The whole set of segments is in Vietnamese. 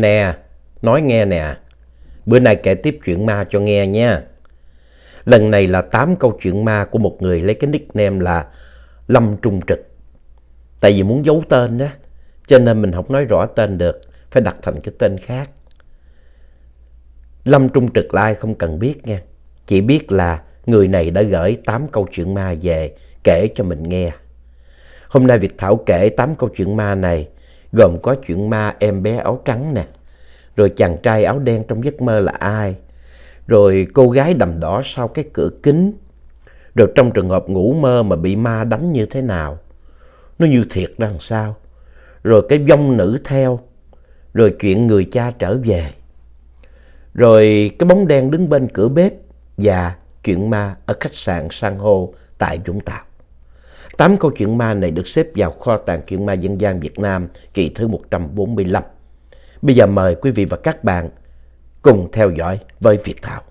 Nè, nói nghe nè, bữa nay kể tiếp chuyện ma cho nghe nha. Lần này là 8 câu chuyện ma của một người lấy cái nickname là Lâm Trung Trực. Tại vì muốn giấu tên đó, cho nên mình không nói rõ tên được, phải đặt thành cái tên khác. Lâm Trung Trực ai không cần biết nha, chỉ biết là người này đã gửi 8 câu chuyện ma về kể cho mình nghe. Hôm nay Việt Thảo kể 8 câu chuyện ma này gồm có chuyện ma em bé áo trắng nè, rồi chàng trai áo đen trong giấc mơ là ai, rồi cô gái đầm đỏ sau cái cửa kính, rồi trong trường hợp ngủ mơ mà bị ma đánh như thế nào, nó như thiệt ra làm sao, rồi cái vong nữ theo, rồi chuyện người cha trở về, rồi cái bóng đen đứng bên cửa bếp và chuyện ma ở khách sạn San hô tại Vũng Tàu. 8 câu chuyện ma này được xếp vào kho tàng chuyện ma dân gian Việt Nam kỳ thứ 145. Bây giờ mời quý vị và các bạn cùng theo dõi với Việt Thảo.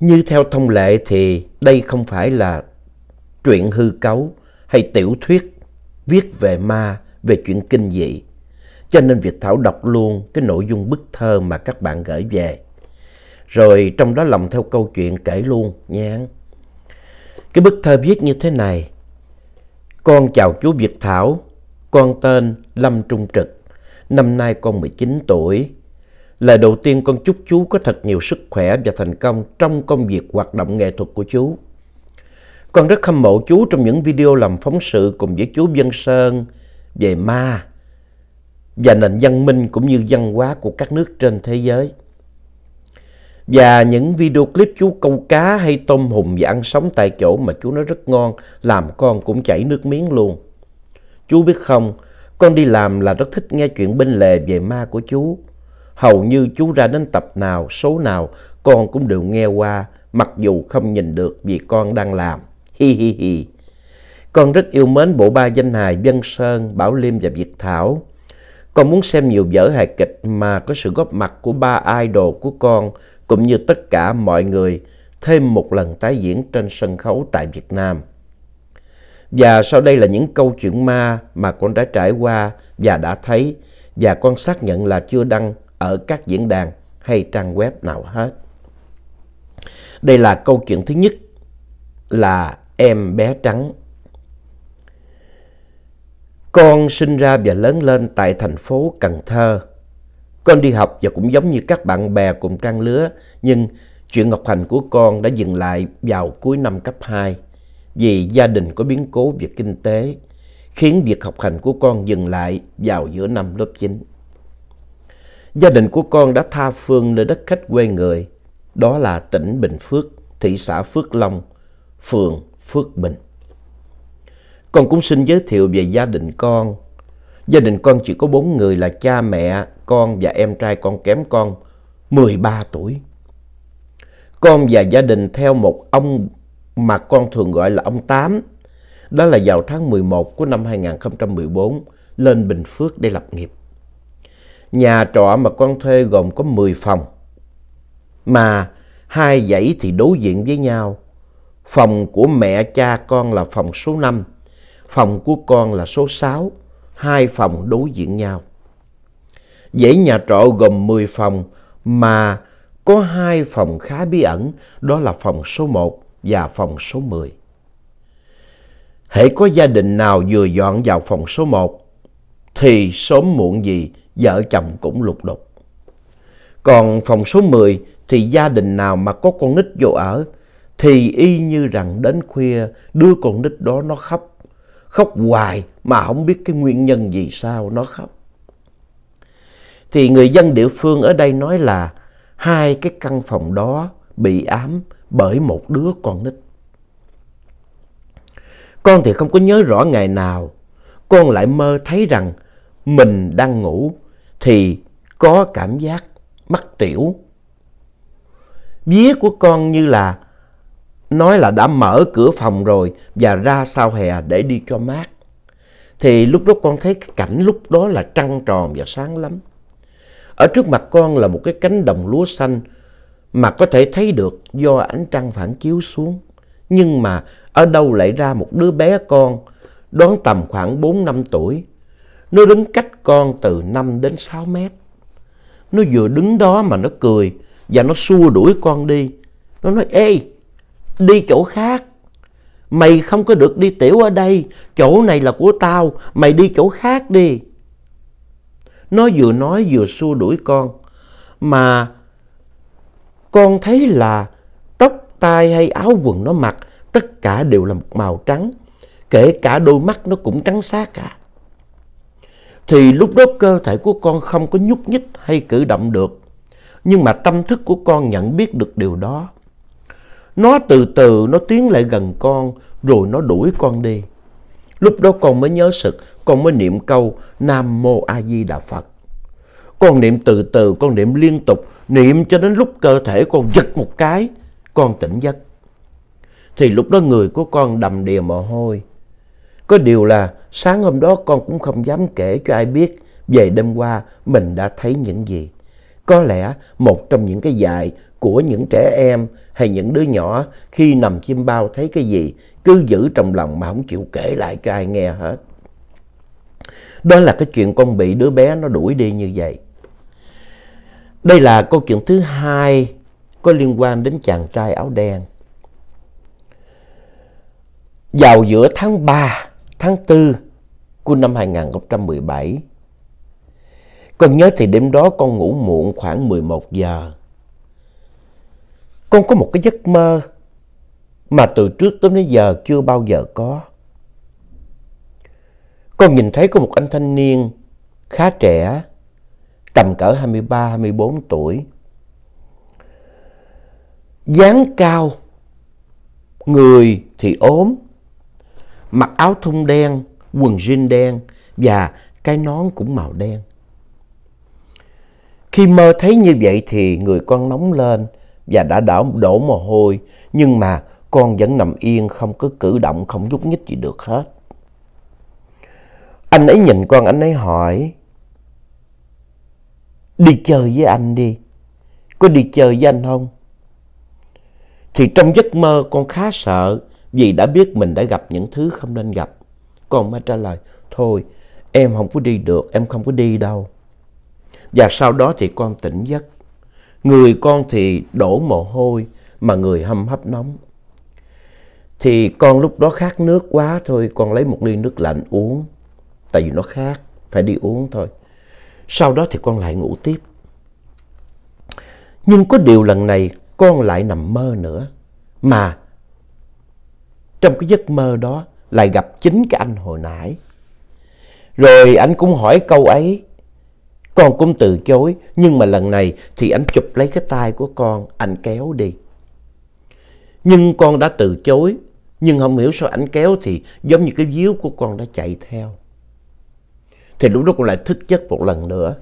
Như theo thông lệ thì đây không phải là truyện hư cấu hay tiểu thuyết viết về ma, về chuyện kinh dị cho nên Việt Thảo đọc luôn cái nội dung bức thơ mà các bạn gửi về. Rồi trong đó lòng theo câu chuyện kể luôn nha. Cái bức thơ viết như thế này. Con chào chú Việt Thảo, con tên Lâm Trung Trực, năm nay con 19 tuổi. Lời đầu tiên con chúc chú có thật nhiều sức khỏe và thành công trong công việc hoạt động nghệ thuật của chú. Con rất hâm mộ chú trong những video làm phóng sự cùng với chú Dân Sơn về ma và nền văn minh cũng như văn hóa của các nước trên thế giới. Và những video clip chú câu cá hay tôm hùm và ăn sống tại chỗ mà chú nói rất ngon, làm con cũng chảy nước miếng luôn. Chú biết không, con đi làm là rất thích nghe chuyện bên lề về ma của chú. Hầu như chú ra đến tập nào, số nào, con cũng đều nghe qua, mặc dù không nhìn được vì con đang làm. Hi hi hi. Con rất yêu mến bộ ba danh hài Vân Sơn, Bảo Liêm và Việt Thảo. Con muốn xem nhiều vở hài kịch mà có sự góp mặt của ba idol của con cũng như tất cả mọi người thêm một lần tái diễn trên sân khấu tại Việt Nam. Và sau đây là những câu chuyện ma mà con đã trải qua và đã thấy và con xác nhận là chưa đăng ở các diễn đàn hay trang web nào hết. Đây là câu chuyện thứ nhất là em bé trắng con sinh ra và lớn lên tại thành phố Cần Thơ. Con đi học và cũng giống như các bạn bè cùng trang lứa, nhưng chuyện học hành của con đã dừng lại vào cuối năm cấp 2 vì gia đình có biến cố về kinh tế, khiến việc học hành của con dừng lại vào giữa năm lớp 9. Gia đình của con đã tha phương nơi đất khách quê người, đó là tỉnh Bình Phước, thị xã Phước Long, phường Phước Bình. Con cũng xin giới thiệu về gia đình con. Gia đình con chỉ có bốn người là cha mẹ, con và em trai con kém con, 13 tuổi. Con và gia đình theo một ông mà con thường gọi là ông Tám. Đó là vào tháng 11 của năm 2014 lên Bình Phước để lập nghiệp. Nhà trọ mà con thuê gồm có 10 phòng. Mà hai dãy thì đối diện với nhau. Phòng của mẹ cha con là phòng số 5 Phòng của con là số 6, hai phòng đối diện nhau. Dãy nhà trọ gồm 10 phòng mà có hai phòng khá bí ẩn, đó là phòng số 1 và phòng số 10. Hễ có gia đình nào vừa dọn vào phòng số 1 thì sớm muộn gì vợ chồng cũng lục đục. Còn phòng số 10 thì gia đình nào mà có con nít vô ở thì y như rằng đến khuya đưa con nít đó nó khóc khóc hoài mà không biết cái nguyên nhân gì sao nó khóc. Thì người dân địa phương ở đây nói là hai cái căn phòng đó bị ám bởi một đứa con nít. Con thì không có nhớ rõ ngày nào, con lại mơ thấy rằng mình đang ngủ thì có cảm giác mắc tiểu. Vía của con như là nói là đã mở cửa phòng rồi và ra sau hè để đi cho mát. Thì lúc đó con thấy cái cảnh lúc đó là trăng tròn và sáng lắm. Ở trước mặt con là một cái cánh đồng lúa xanh mà có thể thấy được do ánh trăng phản chiếu xuống. Nhưng mà ở đâu lại ra một đứa bé con đoán tầm khoảng 4-5 tuổi. Nó đứng cách con từ 5 đến 6 mét. Nó vừa đứng đó mà nó cười và nó xua đuổi con đi. Nó nói, ê, đi chỗ khác mày không có được đi tiểu ở đây chỗ này là của tao mày đi chỗ khác đi nó vừa nói vừa xua đuổi con mà con thấy là tóc tai hay áo quần nó mặc tất cả đều là một màu trắng kể cả đôi mắt nó cũng trắng xá cả thì lúc đó cơ thể của con không có nhúc nhích hay cử động được nhưng mà tâm thức của con nhận biết được điều đó nó từ từ nó tiến lại gần con rồi nó đuổi con đi. Lúc đó con mới nhớ sực, con mới niệm câu Nam Mô A Di Đà Phật. Con niệm từ từ, con niệm liên tục, niệm cho đến lúc cơ thể con giật một cái, con tỉnh giấc. Thì lúc đó người của con đầm đìa mồ hôi. Có điều là sáng hôm đó con cũng không dám kể cho ai biết về đêm qua mình đã thấy những gì. Có lẽ một trong những cái dạy của những trẻ em hay những đứa nhỏ khi nằm chim bao thấy cái gì cứ giữ trong lòng mà không chịu kể lại cho ai nghe hết. Đó là cái chuyện con bị đứa bé nó đuổi đi như vậy. Đây là câu chuyện thứ hai có liên quan đến chàng trai áo đen. Vào giữa tháng 3, tháng 4 của năm 2017, con nhớ thì đêm đó con ngủ muộn khoảng 11 giờ. Con có một cái giấc mơ mà từ trước tới bây giờ chưa bao giờ có. Con nhìn thấy có một anh thanh niên khá trẻ, tầm cỡ 23-24 tuổi. dáng cao, người thì ốm, mặc áo thun đen, quần jean đen và cái nón cũng màu đen. Khi mơ thấy như vậy thì người con nóng lên, và đã đổ đổ mồ hôi, nhưng mà con vẫn nằm yên không có cử động, không nhúc nhích gì được hết. Anh ấy nhìn con, anh ấy hỏi, đi chơi với anh đi, có đi chơi với anh không? Thì trong giấc mơ con khá sợ vì đã biết mình đã gặp những thứ không nên gặp. Con mới trả lời, thôi em không có đi được, em không có đi đâu. Và sau đó thì con tỉnh giấc. Người con thì đổ mồ hôi mà người hâm hấp nóng. Thì con lúc đó khát nước quá thôi, con lấy một ly nước lạnh uống. Tại vì nó khát, phải đi uống thôi. Sau đó thì con lại ngủ tiếp. Nhưng có điều lần này con lại nằm mơ nữa. Mà trong cái giấc mơ đó lại gặp chính cái anh hồi nãy. Rồi anh cũng hỏi câu ấy con cũng từ chối, nhưng mà lần này thì anh chụp lấy cái tay của con, anh kéo đi. Nhưng con đã từ chối, nhưng không hiểu sao anh kéo thì giống như cái víu của con đã chạy theo. Thì lúc đó con lại thức giấc một lần nữa.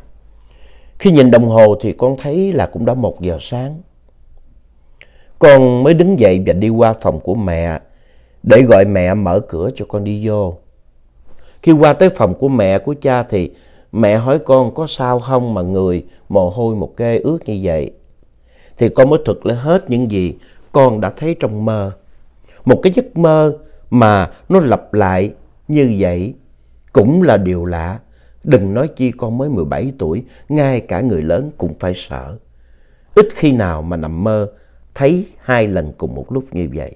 Khi nhìn đồng hồ thì con thấy là cũng đã một giờ sáng. Con mới đứng dậy và đi qua phòng của mẹ để gọi mẹ mở cửa cho con đi vô. Khi qua tới phòng của mẹ của cha thì mẹ hỏi con có sao không mà người mồ hôi một kê ướt như vậy. Thì con mới thuật lại hết những gì con đã thấy trong mơ. Một cái giấc mơ mà nó lặp lại như vậy cũng là điều lạ. Đừng nói chi con mới mười bảy tuổi, ngay cả người lớn cũng phải sợ. Ít khi nào mà nằm mơ thấy hai lần cùng một lúc như vậy.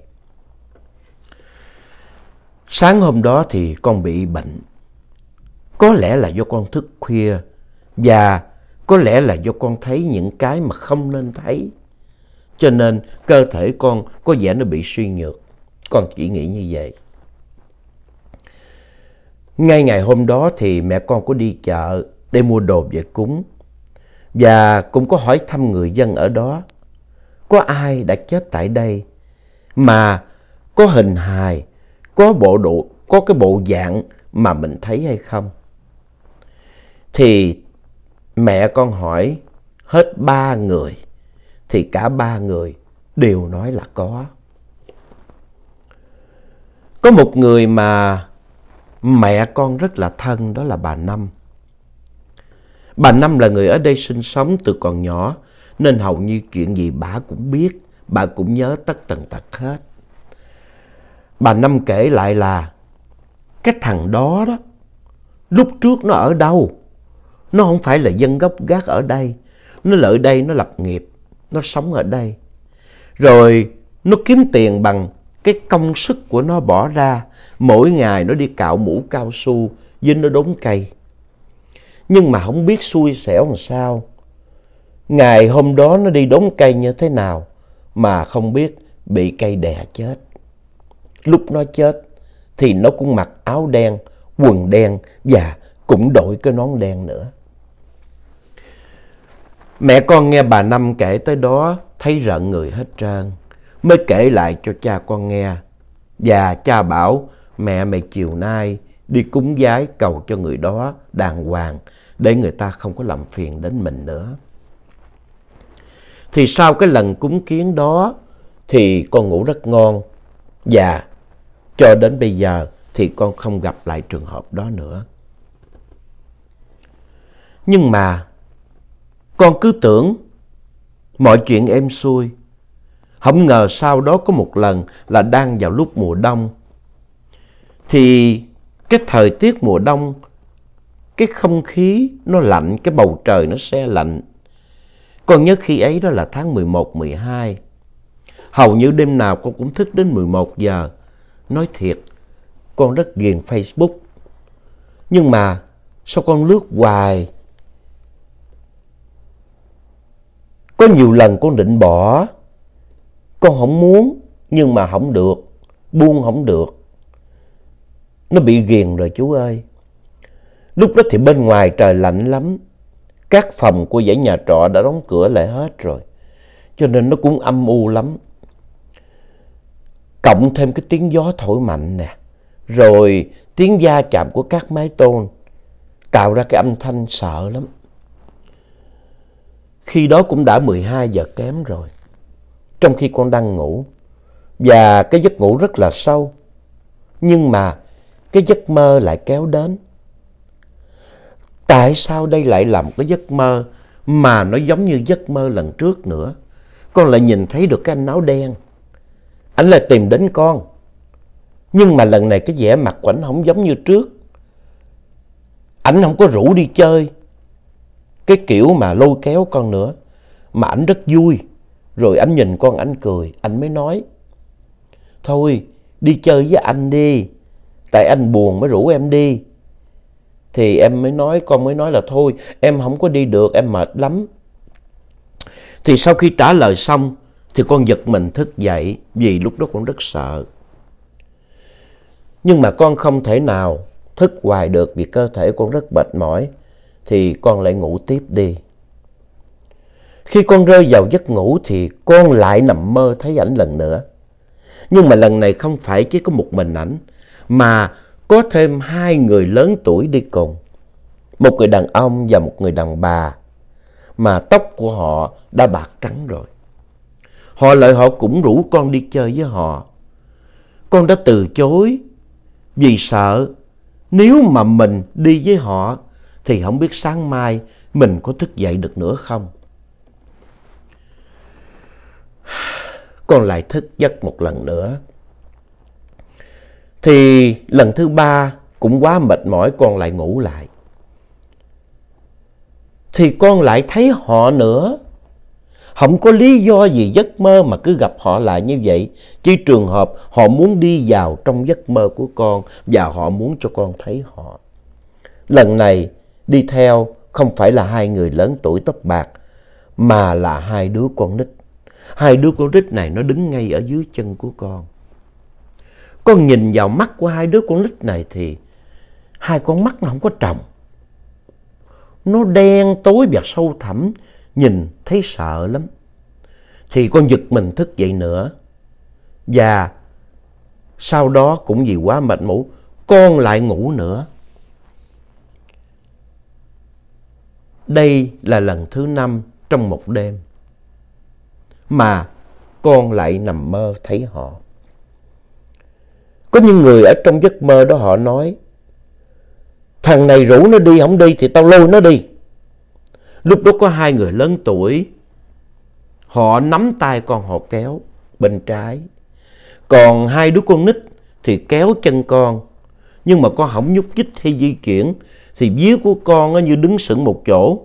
Sáng hôm đó thì con bị bệnh. Có lẽ là do con thức khuya và có lẽ là do con thấy những cái mà không nên thấy. Cho nên cơ thể con có vẻ nó bị suy nhược. Con chỉ nghĩ như vậy. Ngay ngày hôm đó thì mẹ con có đi chợ để mua đồ về cúng. Và cũng có hỏi thăm người dân ở đó. Có ai đã chết tại đây mà có hình hài, có bộ độ, có cái bộ dạng mà mình thấy hay không? thì mẹ con hỏi hết ba người thì cả ba người đều nói là có. Có một người mà mẹ con rất là thân đó là bà Năm. Bà Năm là người ở đây sinh sống từ còn nhỏ nên hầu như chuyện gì bà cũng biết, bà cũng nhớ tất tần tật hết. Bà Năm kể lại là cái thằng đó đó lúc trước nó ở đâu nó không phải là dân gốc gác ở đây. Nó lợi đây, nó lập nghiệp, nó sống ở đây. Rồi nó kiếm tiền bằng cái công sức của nó bỏ ra. Mỗi ngày nó đi cạo mũ cao su với nó đốn cây. Nhưng mà không biết xui xẻo làm sao. Ngày hôm đó nó đi đốn cây như thế nào mà không biết bị cây đè chết. Lúc nó chết thì nó cũng mặc áo đen, quần đen và cũng đội cái nón đen nữa. Mẹ con nghe bà Năm kể tới đó thấy rợn người hết trơn. Mới kể lại cho cha con nghe. Và cha bảo mẹ mày chiều nay đi cúng giái cầu cho người đó đàng hoàng để người ta không có làm phiền đến mình nữa. Thì sau cái lần cúng kiến đó thì con ngủ rất ngon và cho đến bây giờ thì con không gặp lại trường hợp đó nữa. Nhưng mà con cứ tưởng mọi chuyện êm xuôi. Không ngờ sau đó có một lần là đang vào lúc mùa đông. Thì cái thời tiết mùa đông, cái không khí nó lạnh, cái bầu trời nó se lạnh. Con nhớ khi ấy đó là tháng 11, 12. Hầu như đêm nào con cũng thức đến 11 giờ. Nói thiệt, con rất ghiền Facebook. Nhưng mà sao con lướt hoài Có nhiều lần con định bỏ, con không muốn nhưng mà không được, buông không được. Nó bị ghiền rồi chú ơi. Lúc đó thì bên ngoài trời lạnh lắm, các phòng của dãy nhà trọ đã đóng cửa lại hết rồi, cho nên nó cũng âm u lắm. Cộng thêm cái tiếng gió thổi mạnh nè, rồi tiếng da chạm của các mái tôn tạo ra cái âm thanh sợ lắm. Khi đó cũng đã 12 giờ kém rồi. Trong khi con đang ngủ. Và cái giấc ngủ rất là sâu. Nhưng mà cái giấc mơ lại kéo đến. Tại sao đây lại là một cái giấc mơ mà nó giống như giấc mơ lần trước nữa? Con lại nhìn thấy được cái anh áo đen. Anh lại tìm đến con. Nhưng mà lần này cái vẻ mặt của anh không giống như trước. Anh không có rủ đi chơi cái kiểu mà lôi kéo con nữa mà ảnh rất vui rồi ảnh nhìn con ảnh cười anh mới nói thôi đi chơi với anh đi tại anh buồn mới rủ em đi thì em mới nói con mới nói là thôi em không có đi được em mệt lắm thì sau khi trả lời xong thì con giật mình thức dậy vì lúc đó con rất sợ nhưng mà con không thể nào thức hoài được vì cơ thể con rất mệt mỏi thì con lại ngủ tiếp đi. Khi con rơi vào giấc ngủ thì con lại nằm mơ thấy ảnh lần nữa. Nhưng mà lần này không phải chỉ có một mình ảnh, mà có thêm hai người lớn tuổi đi cùng. Một người đàn ông và một người đàn bà, mà tóc của họ đã bạc trắng rồi. Họ lại họ cũng rủ con đi chơi với họ. Con đã từ chối vì sợ nếu mà mình đi với họ thì không biết sáng mai mình có thức dậy được nữa không. Con lại thức giấc một lần nữa. Thì lần thứ ba cũng quá mệt mỏi con lại ngủ lại. Thì con lại thấy họ nữa. Không có lý do gì giấc mơ mà cứ gặp họ lại như vậy. Chỉ trường hợp họ muốn đi vào trong giấc mơ của con và họ muốn cho con thấy họ. Lần này đi theo không phải là hai người lớn tuổi tóc bạc mà là hai đứa con nít. Hai đứa con nít này nó đứng ngay ở dưới chân của con. Con nhìn vào mắt của hai đứa con nít này thì hai con mắt nó không có trồng. Nó đen tối và sâu thẳm, nhìn thấy sợ lắm. Thì con giật mình thức dậy nữa. Và sau đó cũng vì quá mệt mỏi, con lại ngủ nữa. Đây là lần thứ năm trong một đêm mà con lại nằm mơ thấy họ. Có những người ở trong giấc mơ đó họ nói Thằng này rủ nó đi, không đi thì tao lôi nó đi. Lúc đó có hai người lớn tuổi. Họ nắm tay con họ kéo bên trái. Còn hai đứa con nít thì kéo chân con. Nhưng mà con không nhúc nhích hay di chuyển thì víu của con nó như đứng sững một chỗ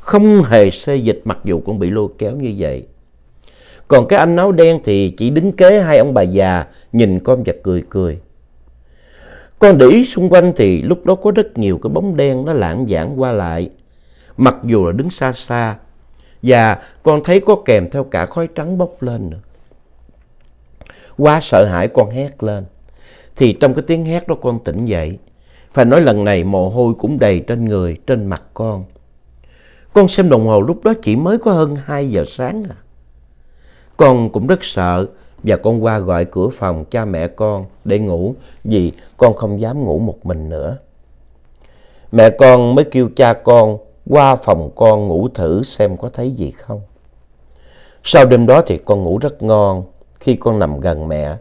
không hề xê dịch mặc dù con bị lôi kéo như vậy còn cái anh áo đen thì chỉ đứng kế hai ông bà già nhìn con và cười cười con để ý xung quanh thì lúc đó có rất nhiều cái bóng đen nó lãng vãng qua lại mặc dù là đứng xa xa và con thấy có kèm theo cả khói trắng bốc lên nữa quá sợ hãi con hét lên thì trong cái tiếng hét đó con tỉnh dậy phải nói lần này mồ hôi cũng đầy trên người, trên mặt con. Con xem đồng hồ lúc đó chỉ mới có hơn 2 giờ sáng à. Con cũng rất sợ và con qua gọi cửa phòng cha mẹ con để ngủ vì con không dám ngủ một mình nữa. Mẹ con mới kêu cha con qua phòng con ngủ thử xem có thấy gì không. Sau đêm đó thì con ngủ rất ngon khi con nằm gần mẹ,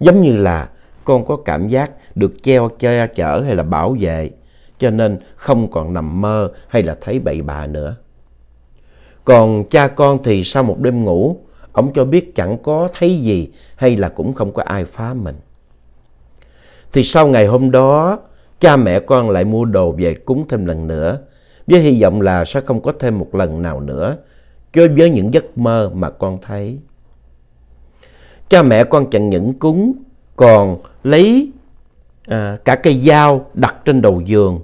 giống như là con có cảm giác được cheo che chở hay là bảo vệ, cho nên không còn nằm mơ hay là thấy bậy bạ nữa. Còn cha con thì sau một đêm ngủ, ông cho biết chẳng có thấy gì hay là cũng không có ai phá mình. Thì sau ngày hôm đó, cha mẹ con lại mua đồ về cúng thêm lần nữa, với hy vọng là sẽ không có thêm một lần nào nữa, cho với những giấc mơ mà con thấy. Cha mẹ con chẳng những cúng còn lấy à, cả cây dao đặt trên đầu giường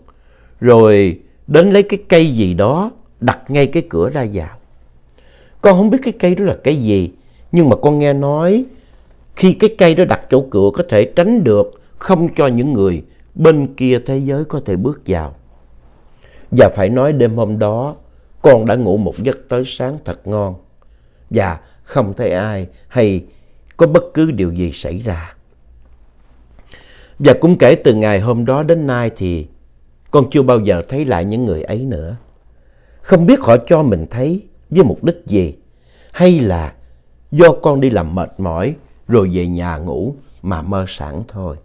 rồi đến lấy cái cây gì đó đặt ngay cái cửa ra vào. Con không biết cái cây đó là cái gì nhưng mà con nghe nói khi cái cây đó đặt chỗ cửa có thể tránh được không cho những người bên kia thế giới có thể bước vào. Và phải nói đêm hôm đó con đã ngủ một giấc tới sáng thật ngon và không thấy ai hay có bất cứ điều gì xảy ra. Và cũng kể từ ngày hôm đó đến nay thì con chưa bao giờ thấy lại những người ấy nữa. Không biết họ cho mình thấy với mục đích gì hay là do con đi làm mệt mỏi rồi về nhà ngủ mà mơ sẵn thôi.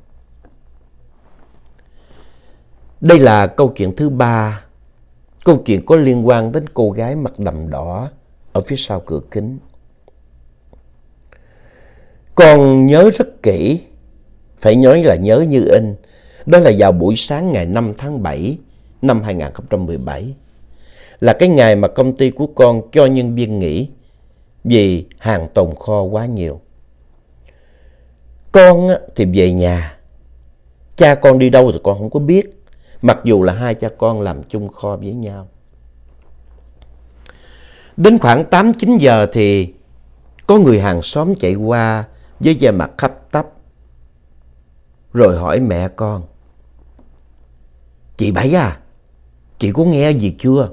Đây là câu chuyện thứ ba, câu chuyện có liên quan đến cô gái mặt đầm đỏ ở phía sau cửa kính. Con nhớ rất kỹ phải nói là nhớ như in, đó là vào buổi sáng ngày 5 tháng 7 năm 2017. Là cái ngày mà công ty của con cho nhân viên nghỉ vì hàng tồn kho quá nhiều. Con thì về nhà, cha con đi đâu thì con không có biết, mặc dù là hai cha con làm chung kho với nhau. Đến khoảng 8-9 giờ thì có người hàng xóm chạy qua với vẻ mặt khắp tắp rồi hỏi mẹ con. Chị Bảy à, chị có nghe gì chưa?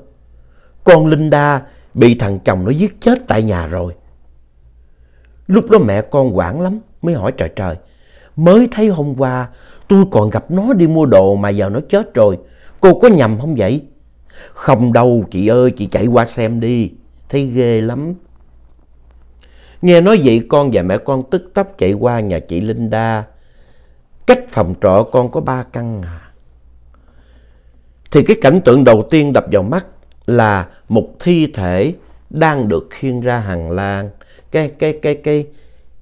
Con Linda bị thằng chồng nó giết chết tại nhà rồi. Lúc đó mẹ con quảng lắm mới hỏi trời trời. Mới thấy hôm qua tôi còn gặp nó đi mua đồ mà giờ nó chết rồi. Cô có nhầm không vậy? Không đâu chị ơi chị chạy qua xem đi. Thấy ghê lắm. Nghe nói vậy con và mẹ con tức tốc chạy qua nhà chị Linda cách phòng trọ con có ba căn à. Thì cái cảnh tượng đầu tiên đập vào mắt là một thi thể đang được khiêng ra hành lang, cái, cái, cái, cái,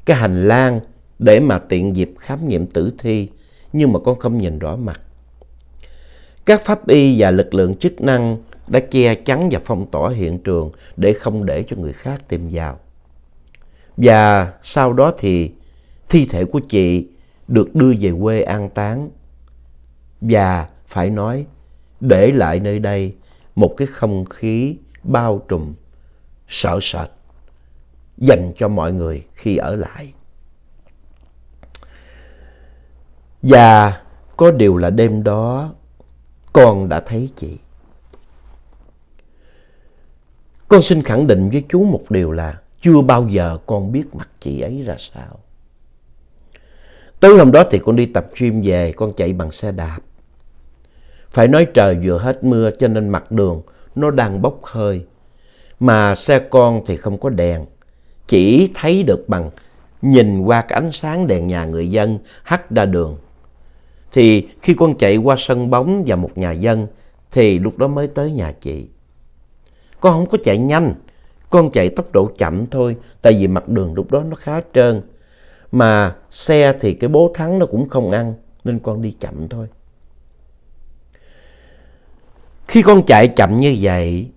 cái hành lang để mà tiện dịp khám nghiệm tử thi, nhưng mà con không nhìn rõ mặt. Các pháp y và lực lượng chức năng đã che chắn và phong tỏa hiện trường để không để cho người khác tìm vào. Và sau đó thì thi thể của chị được đưa về quê an táng và phải nói để lại nơi đây một cái không khí bao trùm sợ sệt dành cho mọi người khi ở lại. Và có điều là đêm đó con đã thấy chị. Con xin khẳng định với chú một điều là chưa bao giờ con biết mặt chị ấy ra sao. Tối hôm đó thì con đi tập gym về, con chạy bằng xe đạp. Phải nói trời vừa hết mưa cho nên mặt đường nó đang bốc hơi. Mà xe con thì không có đèn, chỉ thấy được bằng nhìn qua cái ánh sáng đèn nhà người dân hắt ra đường. Thì khi con chạy qua sân bóng và một nhà dân thì lúc đó mới tới nhà chị. Con không có chạy nhanh, con chạy tốc độ chậm thôi tại vì mặt đường lúc đó nó khá trơn mà xe thì cái bố thắng nó cũng không ăn nên con đi chậm thôi. Khi con chạy chậm như vậy,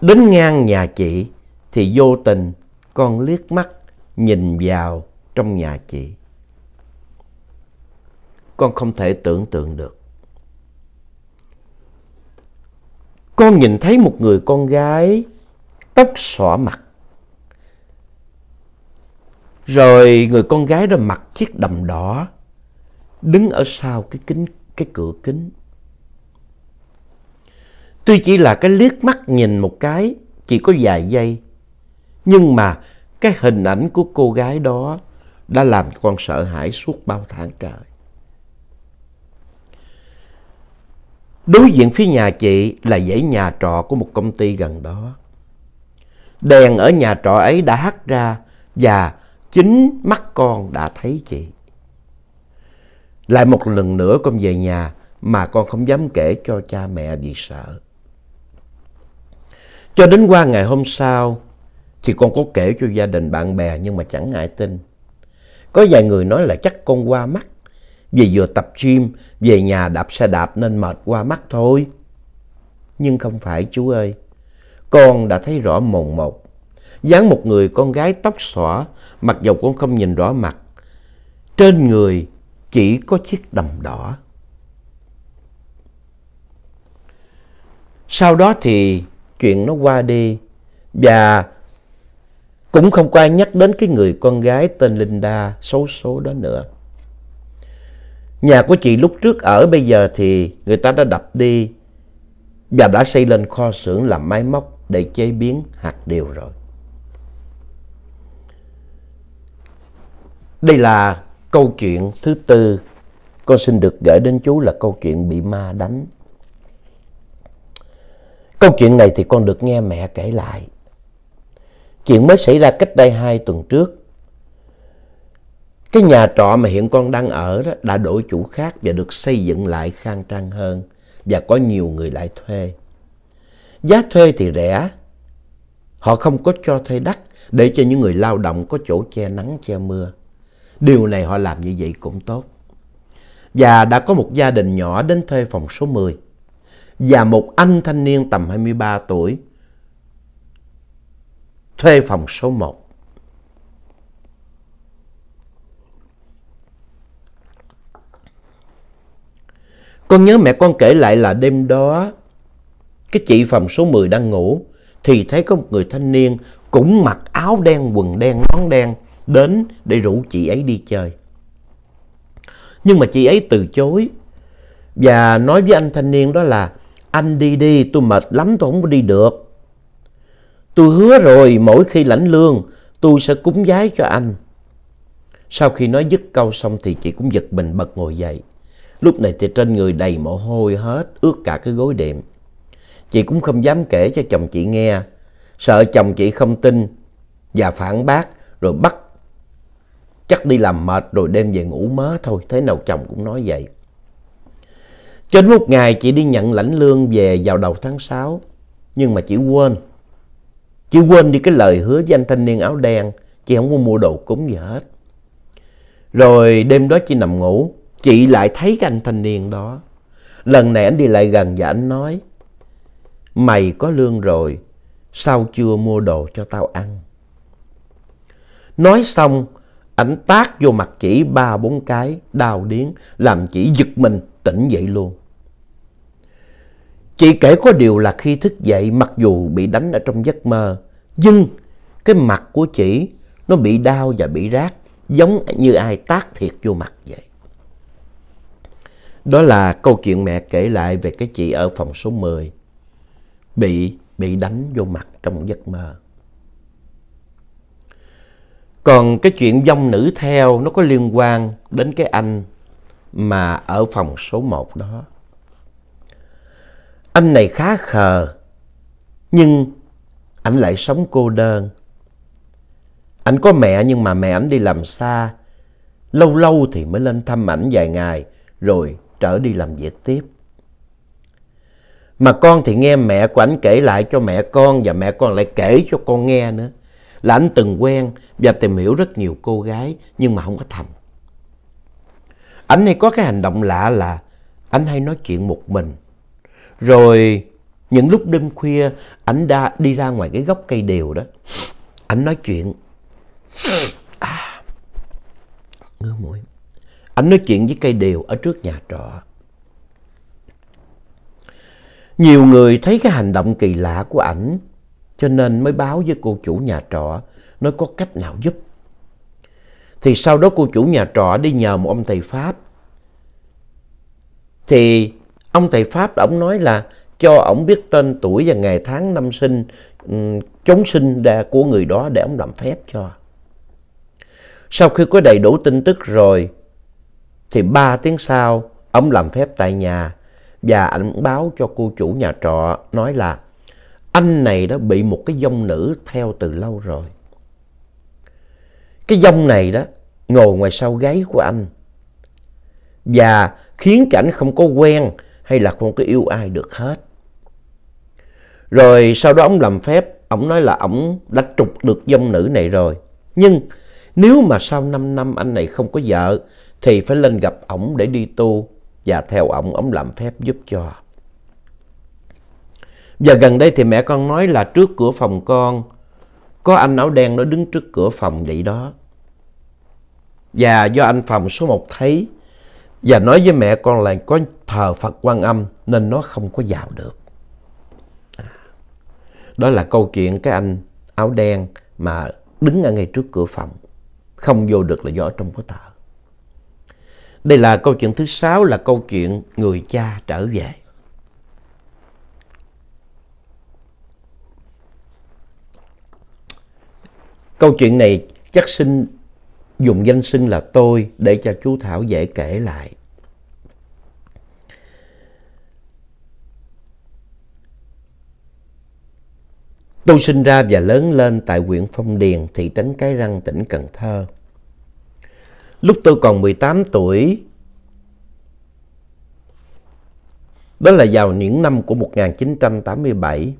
đến ngang nhà chị thì vô tình con liếc mắt nhìn vào trong nhà chị. Con không thể tưởng tượng được. Con nhìn thấy một người con gái tóc xõa mặt, rồi người con gái đó mặc chiếc đầm đỏ, đứng ở sau cái kính cái cửa kính. Tuy chỉ là cái liếc mắt nhìn một cái, chỉ có vài giây, nhưng mà cái hình ảnh của cô gái đó đã làm con sợ hãi suốt bao tháng trời. Đối diện phía nhà chị là dãy nhà trọ của một công ty gần đó. Đèn ở nhà trọ ấy đã hắt ra và Chính mắt con đã thấy chị. Lại một lần nữa con về nhà mà con không dám kể cho cha mẹ vì sợ. Cho đến qua ngày hôm sau thì con có kể cho gia đình bạn bè nhưng mà chẳng ai tin. Có vài người nói là chắc con qua mắt vì vừa tập gym về nhà đạp xe đạp nên mệt qua mắt thôi. Nhưng không phải chú ơi, con đã thấy rõ mồn một dáng một người con gái tóc xõa, mặc dầu cũng không nhìn rõ mặt. Trên người chỉ có chiếc đầm đỏ. Sau đó thì chuyện nó qua đi và cũng không có nhắc đến cái người con gái tên Linda xấu số đó nữa. Nhà của chị lúc trước ở bây giờ thì người ta đã đập đi và đã xây lên kho xưởng làm máy móc để chế biến hạt điều rồi. Đây là câu chuyện thứ tư con xin được gửi đến chú là câu chuyện bị ma đánh. Câu chuyện này thì con được nghe mẹ kể lại. Chuyện mới xảy ra cách đây hai tuần trước. Cái nhà trọ mà hiện con đang ở đó đã đổi chủ khác và được xây dựng lại khang trang hơn và có nhiều người lại thuê. Giá thuê thì rẻ, họ không có cho thuê đắt để cho những người lao động có chỗ che nắng che mưa. Điều này họ làm như vậy cũng tốt. Và đã có một gia đình nhỏ đến thuê phòng số 10. Và một anh thanh niên tầm 23 tuổi thuê phòng số 1. Con nhớ mẹ con kể lại là đêm đó cái chị phòng số 10 đang ngủ thì thấy có một người thanh niên cũng mặc áo đen, quần đen, nón đen đến để rủ chị ấy đi chơi. Nhưng mà chị ấy từ chối và nói với anh thanh niên đó là anh đi đi, tôi mệt lắm, tôi không có đi được. Tôi hứa rồi, mỗi khi lãnh lương, tôi sẽ cúng giái cho anh. Sau khi nói dứt câu xong thì chị cũng giật mình bật ngồi dậy. Lúc này thì trên người đầy mồ hôi hết, ướt cả cái gối đệm. Chị cũng không dám kể cho chồng chị nghe, sợ chồng chị không tin và phản bác rồi bắt chắc đi làm mệt rồi đem về ngủ mớ thôi, thế nào chồng cũng nói vậy. Trên một ngày chị đi nhận lãnh lương về vào đầu tháng 6, nhưng mà chị quên. Chị quên đi cái lời hứa với anh thanh niên áo đen, chị không có mua đồ cúng gì hết. Rồi đêm đó chị nằm ngủ, chị lại thấy cái anh thanh niên đó. Lần này anh đi lại gần và anh nói, mày có lương rồi, sao chưa mua đồ cho tao ăn? Nói xong, Ảnh tác vô mặt chỉ ba bốn cái, đau điếng, làm chỉ giật mình, tỉnh dậy luôn. Chị kể có điều là khi thức dậy mặc dù bị đánh ở trong giấc mơ, nhưng cái mặt của chị nó bị đau và bị rát, giống như ai tác thiệt vô mặt vậy. Đó là câu chuyện mẹ kể lại về cái chị ở phòng số 10 bị bị đánh vô mặt trong giấc mơ còn cái chuyện dông nữ theo nó có liên quan đến cái anh mà ở phòng số 1 đó. Anh này khá khờ, nhưng anh lại sống cô đơn. Anh có mẹ nhưng mà mẹ anh đi làm xa, lâu lâu thì mới lên thăm ảnh vài ngày rồi trở đi làm việc tiếp. Mà con thì nghe mẹ của ảnh kể lại cho mẹ con và mẹ con lại kể cho con nghe nữa là anh từng quen và tìm hiểu rất nhiều cô gái nhưng mà không có thành. Anh hay có cái hành động lạ là anh hay nói chuyện một mình. Rồi những lúc đêm khuya anh đã đi ra ngoài cái gốc cây điều đó. Anh nói chuyện. À, ngứa mũi. Anh nói chuyện với cây điều ở trước nhà trọ. Nhiều người thấy cái hành động kỳ lạ của ảnh cho nên mới báo với cô chủ nhà trọ, nói có cách nào giúp. Thì sau đó cô chủ nhà trọ đi nhờ một ông thầy Pháp. Thì ông thầy Pháp, ổng nói là cho ổng biết tên tuổi và ngày tháng năm sinh, ừ, chống sinh của người đó để ổng làm phép cho. Sau khi có đầy đủ tin tức rồi, thì ba tiếng sau, ổng làm phép tại nhà và ảnh báo cho cô chủ nhà trọ nói là anh này đó bị một cái dông nữ theo từ lâu rồi. Cái dông này đó ngồi ngoài sau gáy của anh và khiến cho anh không có quen hay là không có yêu ai được hết. Rồi sau đó ông làm phép, ông nói là ông đã trục được dông nữ này rồi. Nhưng nếu mà sau 5 năm anh này không có vợ thì phải lên gặp ông để đi tu và theo ông ông làm phép giúp cho. Và gần đây thì mẹ con nói là trước cửa phòng con có anh áo đen nó đứng trước cửa phòng vậy đó. Và do anh phòng số 1 thấy và nói với mẹ con là có thờ Phật quan âm nên nó không có vào được. Đó là câu chuyện cái anh áo đen mà đứng ở ngay trước cửa phòng. Không vô được là do ở trong có thờ. Đây là câu chuyện thứ sáu là câu chuyện người cha trở về. Câu chuyện này chắc xin dùng danh xưng là tôi để cho chú Thảo dễ kể lại. Tôi sinh ra và lớn lên tại huyện Phong Điền, thị trấn Cái Răng, tỉnh Cần Thơ. Lúc tôi còn 18 tuổi, đó là vào những năm của 1987,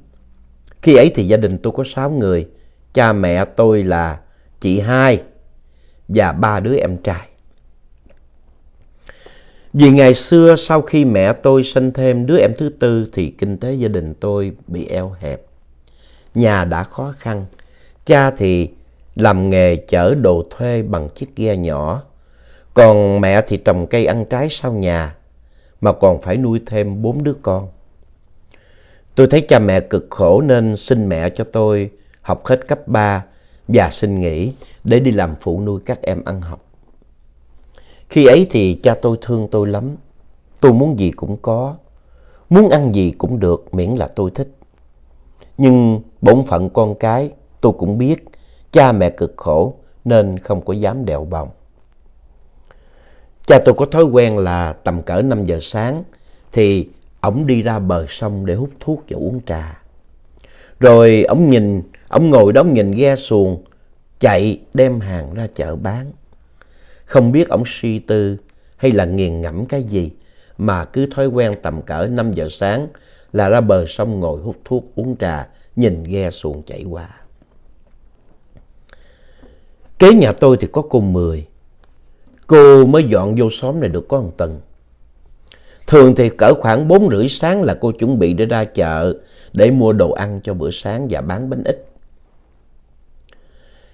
khi ấy thì gia đình tôi có 6 người, Cha mẹ tôi là chị hai và ba đứa em trai. Vì ngày xưa sau khi mẹ tôi sinh thêm đứa em thứ tư thì kinh tế gia đình tôi bị eo hẹp. Nhà đã khó khăn, cha thì làm nghề chở đồ thuê bằng chiếc ghe nhỏ, còn mẹ thì trồng cây ăn trái sau nhà mà còn phải nuôi thêm bốn đứa con. Tôi thấy cha mẹ cực khổ nên xin mẹ cho tôi học hết cấp 3 và xin nghỉ để đi làm phụ nuôi các em ăn học. Khi ấy thì cha tôi thương tôi lắm. Tôi muốn gì cũng có, muốn ăn gì cũng được miễn là tôi thích. Nhưng bổn phận con cái tôi cũng biết cha mẹ cực khổ nên không có dám đèo bồng. Cha tôi có thói quen là tầm cỡ 5 giờ sáng thì ổng đi ra bờ sông để hút thuốc và uống trà. Rồi ông nhìn, ông ngồi đó nhìn ghe xuồng, chạy đem hàng ra chợ bán. Không biết ông suy tư hay là nghiền ngẫm cái gì mà cứ thói quen tầm cỡ 5 giờ sáng là ra bờ sông ngồi hút thuốc uống trà, nhìn ghe xuồng chạy qua. Kế nhà tôi thì có cô Mười. Cô mới dọn vô xóm này được có một tuần. Thường thì cỡ khoảng 4 rưỡi sáng là cô chuẩn bị để ra chợ để mua đồ ăn cho bữa sáng và bán bánh ít.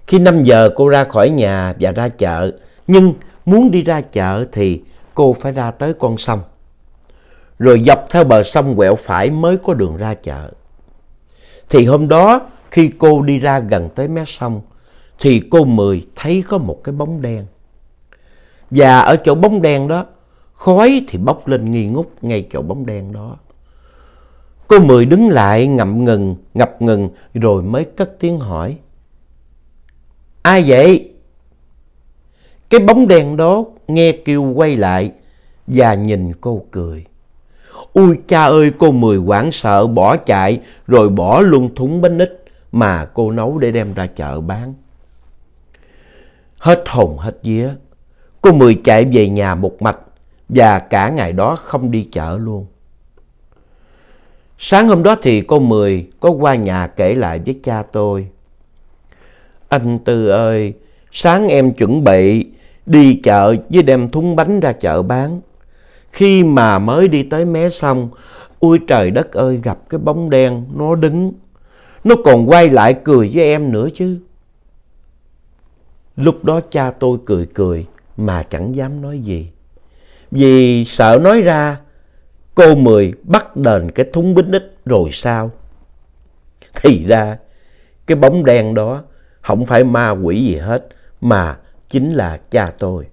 Khi 5 giờ cô ra khỏi nhà và ra chợ, nhưng muốn đi ra chợ thì cô phải ra tới con sông. Rồi dọc theo bờ sông quẹo phải mới có đường ra chợ. Thì hôm đó khi cô đi ra gần tới mé sông thì cô Mười thấy có một cái bóng đen. Và ở chỗ bóng đen đó khói thì bốc lên nghi ngút ngay chỗ bóng đen đó. Cô Mười đứng lại ngậm ngừng, ngập ngừng rồi mới cất tiếng hỏi. Ai vậy? Cái bóng đen đó nghe kêu quay lại và nhìn cô cười. ui cha ơi cô Mười hoảng sợ bỏ chạy rồi bỏ luôn thúng bánh ít mà cô nấu để đem ra chợ bán. Hết hồn hết vía, cô Mười chạy về nhà một mạch và cả ngày đó không đi chợ luôn. Sáng hôm đó thì cô Mười có qua nhà kể lại với cha tôi. Anh Tư ơi, sáng em chuẩn bị đi chợ với đem thúng bánh ra chợ bán. Khi mà mới đi tới mé xong ui trời đất ơi gặp cái bóng đen nó đứng. Nó còn quay lại cười với em nữa chứ. Lúc đó cha tôi cười cười mà chẳng dám nói gì vì sợ nói ra cô Mười bắt đền cái thúng bính ít rồi sao? Thì ra cái bóng đen đó không phải ma quỷ gì hết mà chính là cha tôi.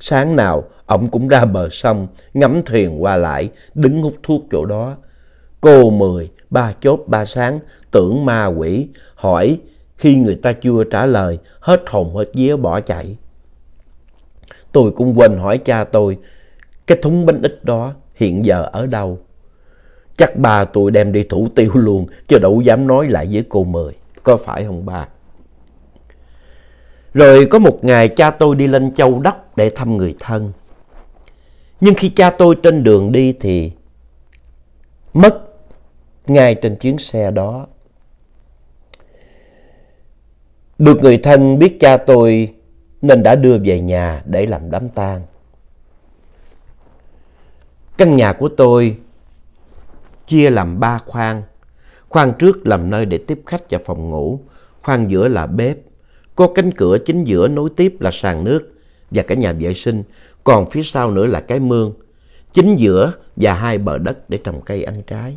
Sáng nào ông cũng ra bờ sông ngắm thuyền qua lại đứng hút thuốc chỗ đó. Cô Mười ba chốt ba sáng tưởng ma quỷ hỏi khi người ta chưa trả lời hết hồn hết vía bỏ chạy tôi cũng quên hỏi cha tôi cái thúng bánh ít đó hiện giờ ở đâu. Chắc ba tôi đem đi thủ tiêu luôn, chứ đâu dám nói lại với cô Mười. Có phải không ba? Rồi có một ngày cha tôi đi lên châu Đốc để thăm người thân. Nhưng khi cha tôi trên đường đi thì mất ngay trên chuyến xe đó. Được người thân biết cha tôi nên đã đưa về nhà để làm đám tang. Căn nhà của tôi chia làm ba khoang. Khoang trước làm nơi để tiếp khách và phòng ngủ, khoang giữa là bếp, có cánh cửa chính giữa nối tiếp là sàn nước và cả nhà vệ sinh, còn phía sau nữa là cái mương, chính giữa và hai bờ đất để trồng cây ăn trái.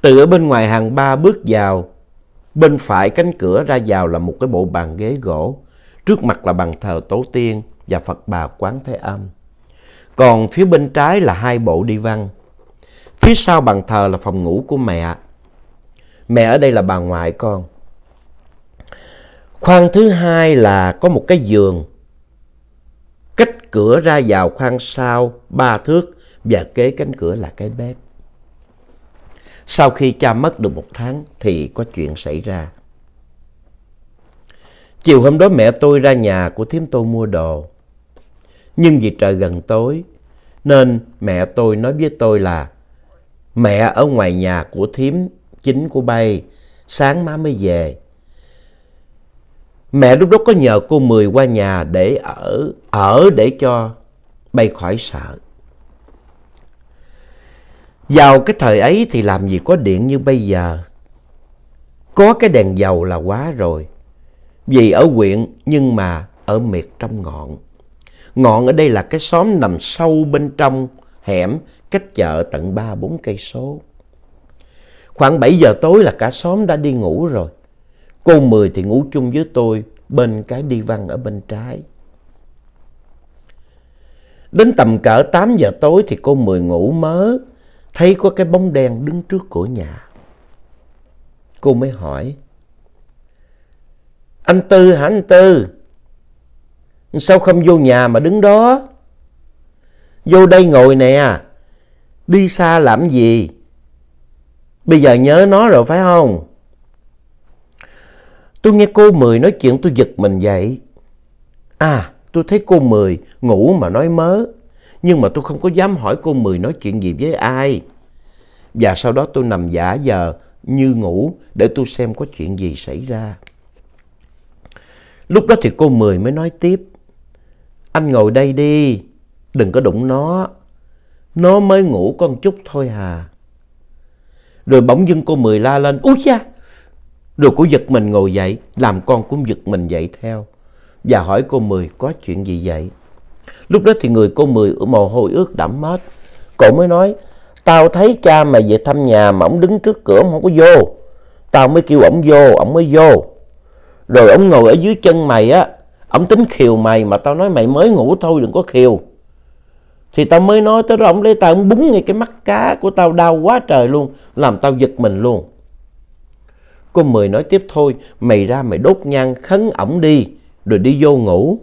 Từ ở bên ngoài hàng ba bước vào, bên phải cánh cửa ra vào là một cái bộ bàn ghế gỗ, Trước mặt là bàn thờ Tổ tiên và Phật bà Quán Thế Âm. Còn phía bên trái là hai bộ đi văn. Phía sau bàn thờ là phòng ngủ của mẹ. Mẹ ở đây là bà ngoại con. Khoang thứ hai là có một cái giường. Cách cửa ra vào khoang sau ba thước và kế cánh cửa là cái bếp. Sau khi cha mất được một tháng thì có chuyện xảy ra. Chiều hôm đó mẹ tôi ra nhà của thím tôi mua đồ. Nhưng vì trời gần tối, nên mẹ tôi nói với tôi là mẹ ở ngoài nhà của thím chính của bay, sáng má mới về. Mẹ lúc đó có nhờ cô Mười qua nhà để ở, ở để cho bay khỏi sợ. Vào cái thời ấy thì làm gì có điện như bây giờ. Có cái đèn dầu là quá rồi vì ở huyện nhưng mà ở miệt trong ngọn. Ngọn ở đây là cái xóm nằm sâu bên trong hẻm cách chợ tận 3-4 cây số. Khoảng 7 giờ tối là cả xóm đã đi ngủ rồi. Cô Mười thì ngủ chung với tôi bên cái đi văn ở bên trái. Đến tầm cỡ 8 giờ tối thì cô Mười ngủ mớ, thấy có cái bóng đen đứng trước cửa nhà. Cô mới hỏi, anh Tư hả anh Tư? Sao không vô nhà mà đứng đó? Vô đây ngồi nè. Đi xa làm gì? Bây giờ nhớ nó rồi phải không? Tôi nghe cô Mười nói chuyện tôi giật mình vậy À, tôi thấy cô Mười ngủ mà nói mớ. Nhưng mà tôi không có dám hỏi cô Mười nói chuyện gì với ai. Và sau đó tôi nằm giả giờ như ngủ để tôi xem có chuyện gì xảy ra. Lúc đó thì cô Mười mới nói tiếp. Anh ngồi đây đi, đừng có đụng nó. Nó mới ngủ con chút thôi hà. Rồi bỗng dưng cô Mười la lên, úi cha Rồi cô giật mình ngồi dậy, làm con cũng giật mình dậy theo. Và hỏi cô Mười có chuyện gì vậy? Lúc đó thì người cô Mười ở mồ hôi ướt đẫm hết. Cậu mới nói, tao thấy cha mày về thăm nhà mà ổng đứng trước cửa ổng không có vô. Tao mới kêu ổng vô, ổng mới vô rồi ông ngồi ở dưới chân mày á ông tính khiều mày mà tao nói mày mới ngủ thôi đừng có khiều thì tao mới nói tới đó ông lấy tao ông búng ngay cái mắt cá của tao đau quá trời luôn làm tao giật mình luôn cô mười nói tiếp thôi mày ra mày đốt nhang khấn ổng đi rồi đi vô ngủ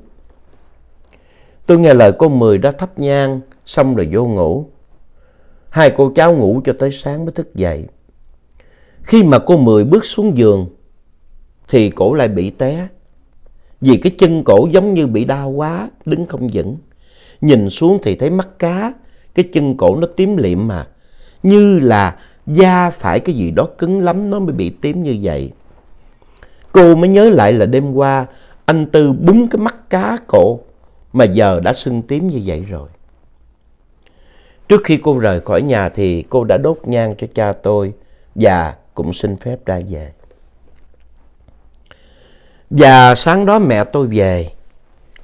tôi nghe lời cô mười ra thắp nhang xong rồi vô ngủ hai cô cháu ngủ cho tới sáng mới thức dậy khi mà cô mười bước xuống giường thì cổ lại bị té. Vì cái chân cổ giống như bị đau quá, đứng không vững. Nhìn xuống thì thấy mắt cá, cái chân cổ nó tím liệm mà. Như là da phải cái gì đó cứng lắm nó mới bị tím như vậy. Cô mới nhớ lại là đêm qua anh Tư búng cái mắt cá cổ mà giờ đã sưng tím như vậy rồi. Trước khi cô rời khỏi nhà thì cô đã đốt nhang cho cha tôi và cũng xin phép ra về. Và sáng đó mẹ tôi về,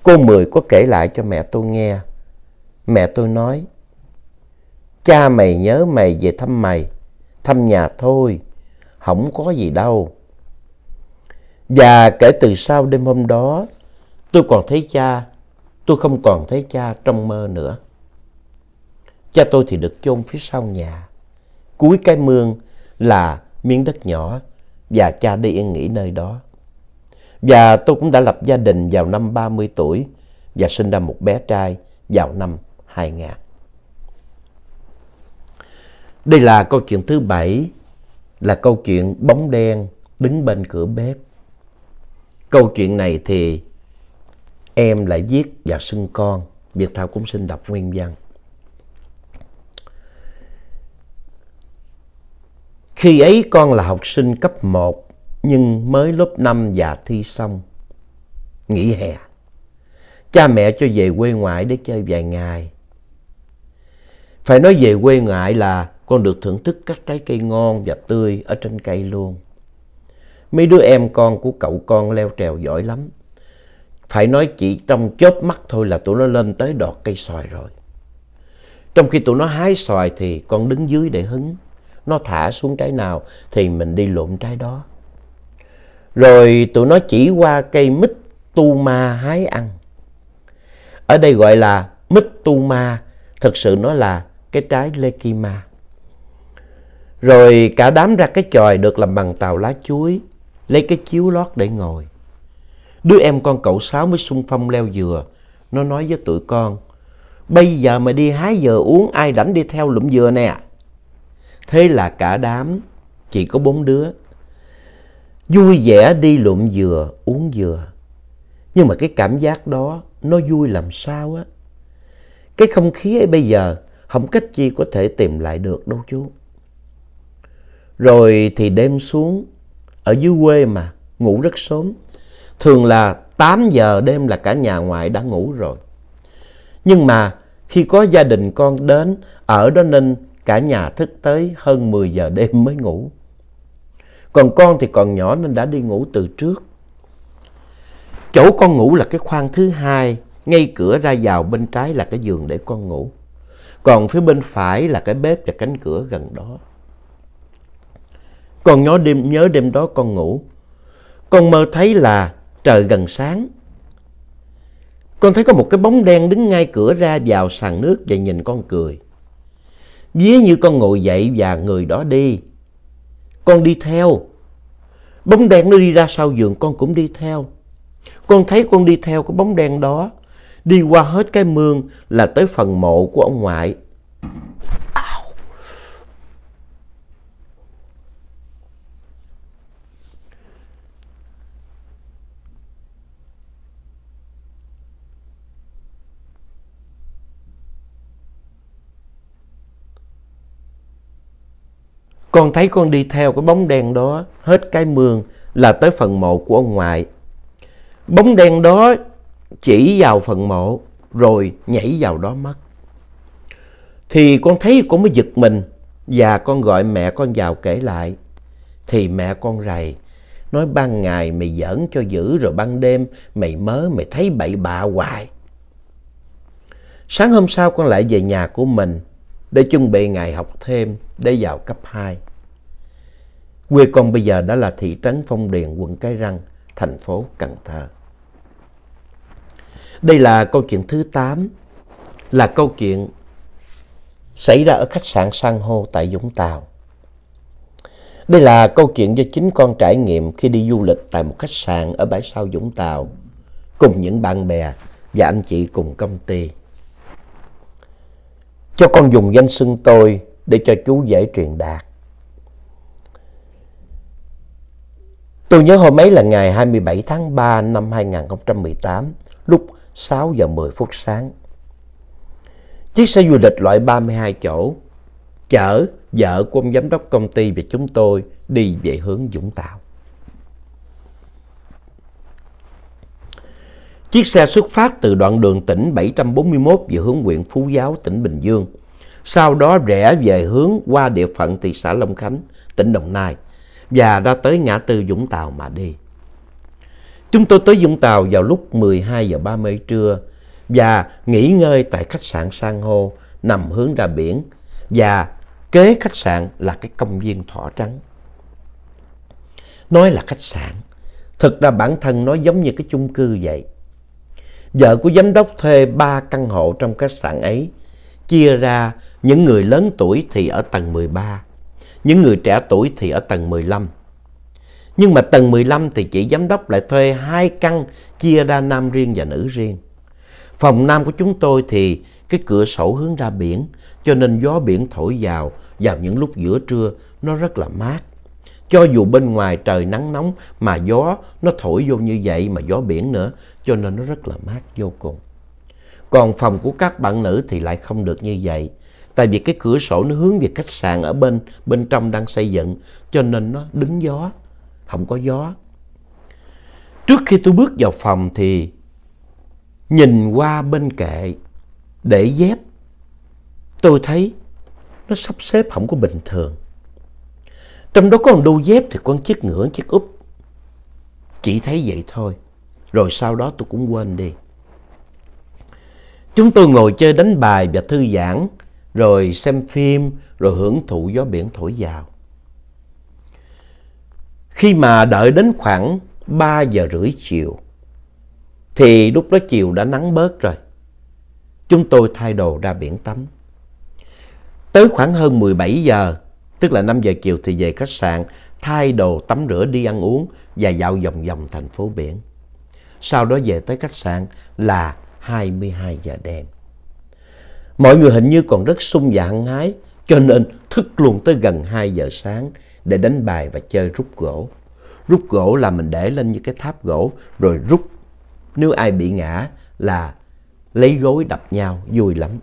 cô Mười có kể lại cho mẹ tôi nghe. Mẹ tôi nói, cha mày nhớ mày về thăm mày, thăm nhà thôi, không có gì đâu. Và kể từ sau đêm hôm đó, tôi còn thấy cha, tôi không còn thấy cha trong mơ nữa. Cha tôi thì được chôn phía sau nhà, cuối cái mương là miếng đất nhỏ và cha đi yên nghỉ nơi đó. Và tôi cũng đã lập gia đình vào năm 30 tuổi và sinh ra một bé trai vào năm 2000. Đây là câu chuyện thứ bảy, là câu chuyện bóng đen đứng bên cửa bếp. Câu chuyện này thì em lại viết và sinh con, Việt Thảo cũng xin đọc nguyên văn. Khi ấy con là học sinh cấp 1 nhưng mới lớp năm và thi xong. Nghỉ hè. Cha mẹ cho về quê ngoại để chơi vài ngày. Phải nói về quê ngoại là con được thưởng thức các trái cây ngon và tươi ở trên cây luôn. Mấy đứa em con của cậu con leo trèo giỏi lắm. Phải nói chỉ trong chớp mắt thôi là tụi nó lên tới đọt cây xoài rồi. Trong khi tụi nó hái xoài thì con đứng dưới để hứng. Nó thả xuống trái nào thì mình đi lụm trái đó. Rồi tụi nó chỉ qua cây mít tu ma hái ăn. Ở đây gọi là mít tu ma, thực sự nó là cái trái ma Rồi cả đám ra cái chòi được làm bằng tàu lá chuối, lấy cái chiếu lót để ngồi. Đứa em con cậu sáu mới sung phong leo dừa, nó nói với tụi con, bây giờ mà đi hái dừa uống ai rảnh đi theo lụm dừa nè. Thế là cả đám, chỉ có bốn đứa, vui vẻ đi lụm dừa, uống dừa. Nhưng mà cái cảm giác đó nó vui làm sao á. Cái không khí ấy bây giờ không cách chi có thể tìm lại được đâu chú. Rồi thì đêm xuống, ở dưới quê mà, ngủ rất sớm. Thường là tám giờ đêm là cả nhà ngoại đã ngủ rồi. Nhưng mà khi có gia đình con đến, ở đó nên cả nhà thức tới hơn mười giờ đêm mới ngủ. Còn con thì còn nhỏ nên đã đi ngủ từ trước. Chỗ con ngủ là cái khoang thứ hai, ngay cửa ra vào bên trái là cái giường để con ngủ. Còn phía bên phải là cái bếp và cánh cửa gần đó. Con nhớ đêm, nhớ đêm đó con ngủ. Con mơ thấy là trời gần sáng. Con thấy có một cái bóng đen đứng ngay cửa ra vào sàn nước và nhìn con cười. Vía như con ngồi dậy và người đó đi con đi theo. Bóng đen nó đi ra sau giường con cũng đi theo. Con thấy con đi theo cái bóng đen đó, đi qua hết cái mương là tới phần mộ của ông ngoại. Con thấy con đi theo cái bóng đen đó hết cái mương là tới phần mộ của ông ngoại. Bóng đen đó chỉ vào phần mộ rồi nhảy vào đó mất. Thì con thấy con mới giật mình và con gọi mẹ con vào kể lại. Thì mẹ con rầy, nói ban ngày mày giỡn cho dữ rồi ban đêm mày mớ mày thấy bậy bạ hoài. Sáng hôm sau con lại về nhà của mình để chuẩn bị ngày học thêm để vào cấp 2. Quê con bây giờ đã là thị trấn Phong Điền, quận Cái Răng, thành phố Cần Thơ. Đây là câu chuyện thứ 8, là câu chuyện xảy ra ở khách sạn San Hô tại Vũng Tàu. Đây là câu chuyện do chính con trải nghiệm khi đi du lịch tại một khách sạn ở bãi sau Vũng Tàu cùng những bạn bè và anh chị cùng công ty cho con dùng danh xưng tôi để cho chú dễ truyền đạt. Tôi nhớ hôm ấy là ngày 27 tháng 3 năm 2018, lúc 6 giờ 10 phút sáng. Chiếc xe du lịch loại 32 chỗ chở vợ của ông giám đốc công ty và chúng tôi đi về hướng Dũng Tạo. Chiếc xe xuất phát từ đoạn đường tỉnh 741 về hướng huyện Phú Giáo, tỉnh Bình Dương. Sau đó rẽ về hướng qua địa phận thị xã Long Khánh, tỉnh Đồng Nai và ra tới ngã tư Dũng Tàu mà đi. Chúng tôi tới Dũng Tàu vào lúc 12 giờ 30 trưa và nghỉ ngơi tại khách sạn Sang Hô nằm hướng ra biển và kế khách sạn là cái công viên thỏ trắng. Nói là khách sạn, thực ra bản thân nó giống như cái chung cư vậy vợ của giám đốc thuê ba căn hộ trong khách sạn ấy, chia ra những người lớn tuổi thì ở tầng mười ba những người trẻ tuổi thì ở tầng mười lăm Nhưng mà tầng mười lăm thì chị giám đốc lại thuê hai căn chia ra nam riêng và nữ riêng. Phòng nam của chúng tôi thì cái cửa sổ hướng ra biển, cho nên gió biển thổi vào vào những lúc giữa trưa nó rất là mát. Cho dù bên ngoài trời nắng nóng mà gió nó thổi vô như vậy mà gió biển nữa, cho nên nó rất là mát vô cùng. Còn phòng của các bạn nữ thì lại không được như vậy. Tại vì cái cửa sổ nó hướng về khách sạn ở bên bên trong đang xây dựng, cho nên nó đứng gió, không có gió. Trước khi tôi bước vào phòng thì nhìn qua bên kệ để dép, tôi thấy nó sắp xếp không có bình thường. Trong đó có một đôi dép thì con chiếc ngửa, chiếc úp. Chỉ thấy vậy thôi. Rồi sau đó tôi cũng quên đi. Chúng tôi ngồi chơi đánh bài và thư giãn, rồi xem phim, rồi hưởng thụ gió biển thổi vào. Khi mà đợi đến khoảng 3 giờ rưỡi chiều, thì lúc đó chiều đã nắng bớt rồi. Chúng tôi thay đồ ra biển tắm. Tới khoảng hơn 17 giờ tức là 5 giờ chiều thì về khách sạn, thay đồ tắm rửa đi ăn uống và dạo vòng vòng thành phố biển. Sau đó về tới khách sạn là 22 giờ đêm. Mọi người hình như còn rất sung và hăng hái, cho nên thức luôn tới gần 2 giờ sáng để đánh bài và chơi rút gỗ. Rút gỗ là mình để lên những cái tháp gỗ rồi rút. Nếu ai bị ngã là lấy gối đập nhau, vui lắm.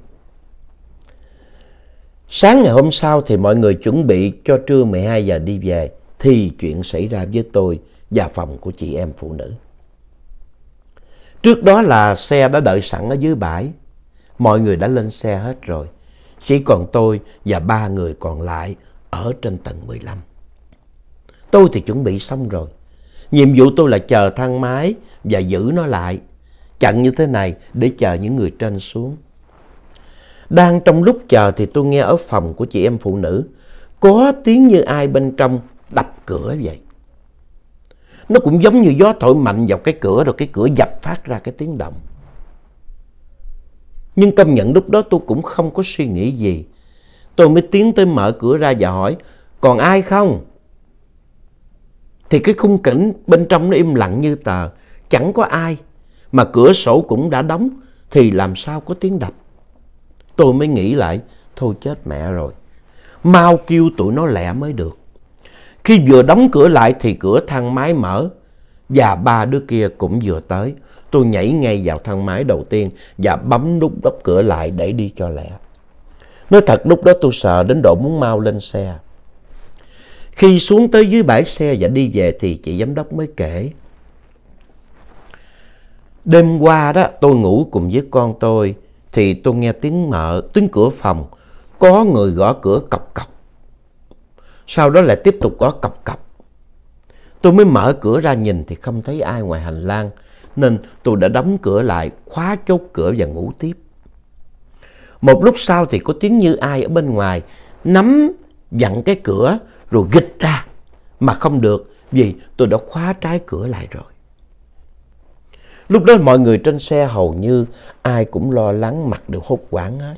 Sáng ngày hôm sau thì mọi người chuẩn bị cho trưa 12 giờ đi về thì chuyện xảy ra với tôi và phòng của chị em phụ nữ. Trước đó là xe đã đợi sẵn ở dưới bãi. Mọi người đã lên xe hết rồi. Chỉ còn tôi và ba người còn lại ở trên tầng 15. Tôi thì chuẩn bị xong rồi. Nhiệm vụ tôi là chờ thang máy và giữ nó lại. Chặn như thế này để chờ những người trên xuống. Đang trong lúc chờ thì tôi nghe ở phòng của chị em phụ nữ có tiếng như ai bên trong đập cửa vậy. Nó cũng giống như gió thổi mạnh vào cái cửa rồi cái cửa dập phát ra cái tiếng động. Nhưng công nhận lúc đó tôi cũng không có suy nghĩ gì. Tôi mới tiến tới mở cửa ra và hỏi còn ai không? Thì cái khung cảnh bên trong nó im lặng như tờ, chẳng có ai. Mà cửa sổ cũng đã đóng thì làm sao có tiếng đập. Tôi mới nghĩ lại, thôi chết mẹ rồi. Mau kêu tụi nó lẻ mới được. Khi vừa đóng cửa lại thì cửa thang máy mở. Và ba đứa kia cũng vừa tới. Tôi nhảy ngay vào thang máy đầu tiên và bấm nút đóng cửa lại để đi cho lẹ. Nói thật lúc đó tôi sợ đến độ muốn mau lên xe. Khi xuống tới dưới bãi xe và đi về thì chị giám đốc mới kể. Đêm qua đó tôi ngủ cùng với con tôi thì tôi nghe tiếng mở, tiếng cửa phòng, có người gõ cửa cọc cọc. Sau đó lại tiếp tục gõ cọc cọc. Tôi mới mở cửa ra nhìn thì không thấy ai ngoài hành lang, nên tôi đã đóng cửa lại, khóa chốt cửa và ngủ tiếp. Một lúc sau thì có tiếng như ai ở bên ngoài nắm dặn cái cửa rồi gịch ra, mà không được vì tôi đã khóa trái cửa lại rồi. Lúc đó mọi người trên xe hầu như ai cũng lo lắng mặt đều hốt quảng hết.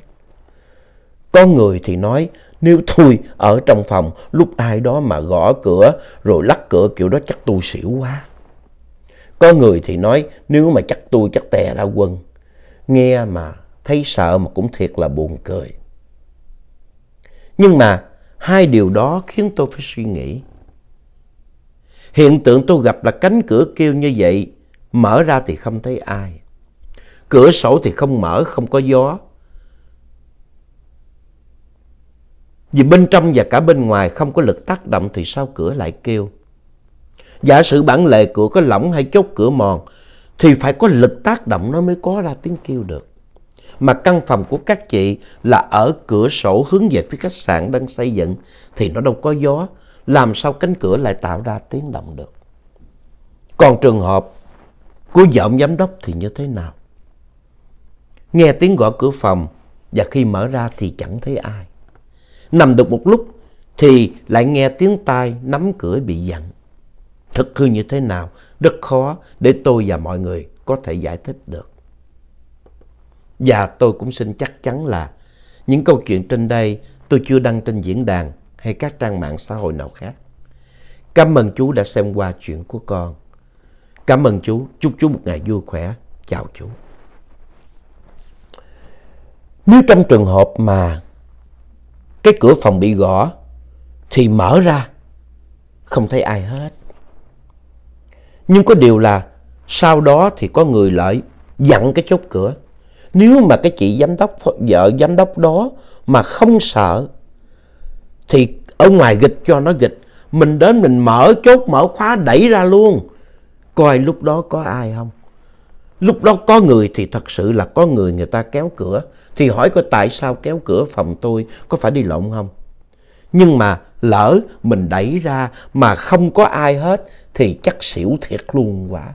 Có người thì nói nếu tôi ở trong phòng lúc ai đó mà gõ cửa rồi lắc cửa kiểu đó chắc tôi xỉu quá. Có người thì nói nếu mà chắc tôi chắc tè ra quân. Nghe mà thấy sợ mà cũng thiệt là buồn cười. Nhưng mà hai điều đó khiến tôi phải suy nghĩ. Hiện tượng tôi gặp là cánh cửa kêu như vậy Mở ra thì không thấy ai. Cửa sổ thì không mở, không có gió. Vì bên trong và cả bên ngoài không có lực tác động thì sao cửa lại kêu? Giả sử bản lề cửa có lỏng hay chốt cửa mòn thì phải có lực tác động nó mới có ra tiếng kêu được. Mà căn phòng của các chị là ở cửa sổ hướng về phía khách sạn đang xây dựng thì nó đâu có gió. Làm sao cánh cửa lại tạo ra tiếng động được? Còn trường hợp của vợ ông giám đốc thì như thế nào. Nghe tiếng gõ cửa phòng và khi mở ra thì chẳng thấy ai. Nằm được một lúc thì lại nghe tiếng tai nắm cửa bị dặn. Thực hư như thế nào rất khó để tôi và mọi người có thể giải thích được. Và tôi cũng xin chắc chắn là những câu chuyện trên đây tôi chưa đăng trên diễn đàn hay các trang mạng xã hội nào khác. Cảm ơn chú đã xem qua chuyện của con. Cảm ơn chú, chúc chú một ngày vui khỏe. Chào chú. Nếu trong trường hợp mà cái cửa phòng bị gõ thì mở ra không thấy ai hết. Nhưng có điều là sau đó thì có người lại dặn cái chốt cửa. Nếu mà cái chị giám đốc vợ giám đốc đó mà không sợ thì ở ngoài gịch cho nó gịch, mình đến mình mở chốt mở khóa đẩy ra luôn coi lúc đó có ai không. Lúc đó có người thì thật sự là có người người ta kéo cửa. Thì hỏi coi tại sao kéo cửa phòng tôi có phải đi lộn không? Nhưng mà lỡ mình đẩy ra mà không có ai hết thì chắc xỉu thiệt luôn quả.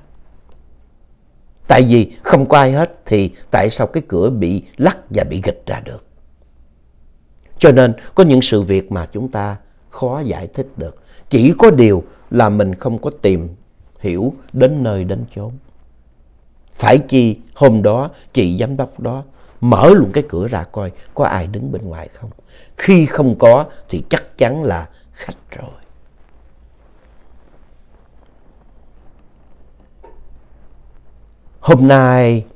Tại vì không có ai hết thì tại sao cái cửa bị lắc và bị gịch ra được? Cho nên có những sự việc mà chúng ta khó giải thích được. Chỉ có điều là mình không có tìm hiểu đến nơi đến chốn. Phải chi hôm đó chị giám đốc đó mở luôn cái cửa ra coi có ai đứng bên ngoài không. Khi không có thì chắc chắn là khách rồi. Hôm nay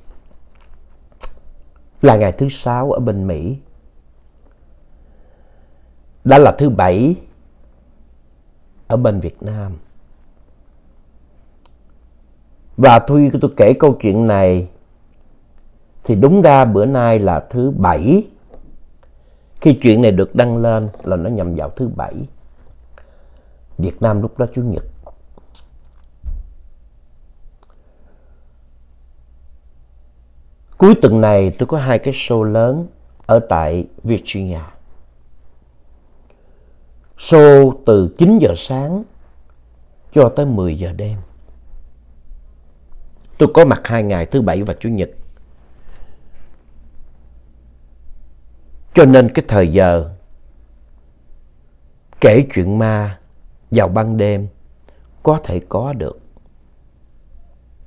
là ngày thứ sáu ở bên Mỹ. Đã là thứ bảy ở bên Việt Nam. Và tôi, tôi kể câu chuyện này thì đúng ra bữa nay là thứ bảy. Khi chuyện này được đăng lên là nó nhằm vào thứ bảy. Việt Nam lúc đó Chủ nhật. Cuối tuần này tôi có hai cái show lớn ở tại Virginia. Show từ 9 giờ sáng cho tới 10 giờ đêm. Tôi có mặt hai ngày thứ bảy và chủ nhật. Cho nên cái thời giờ kể chuyện ma vào ban đêm có thể có được.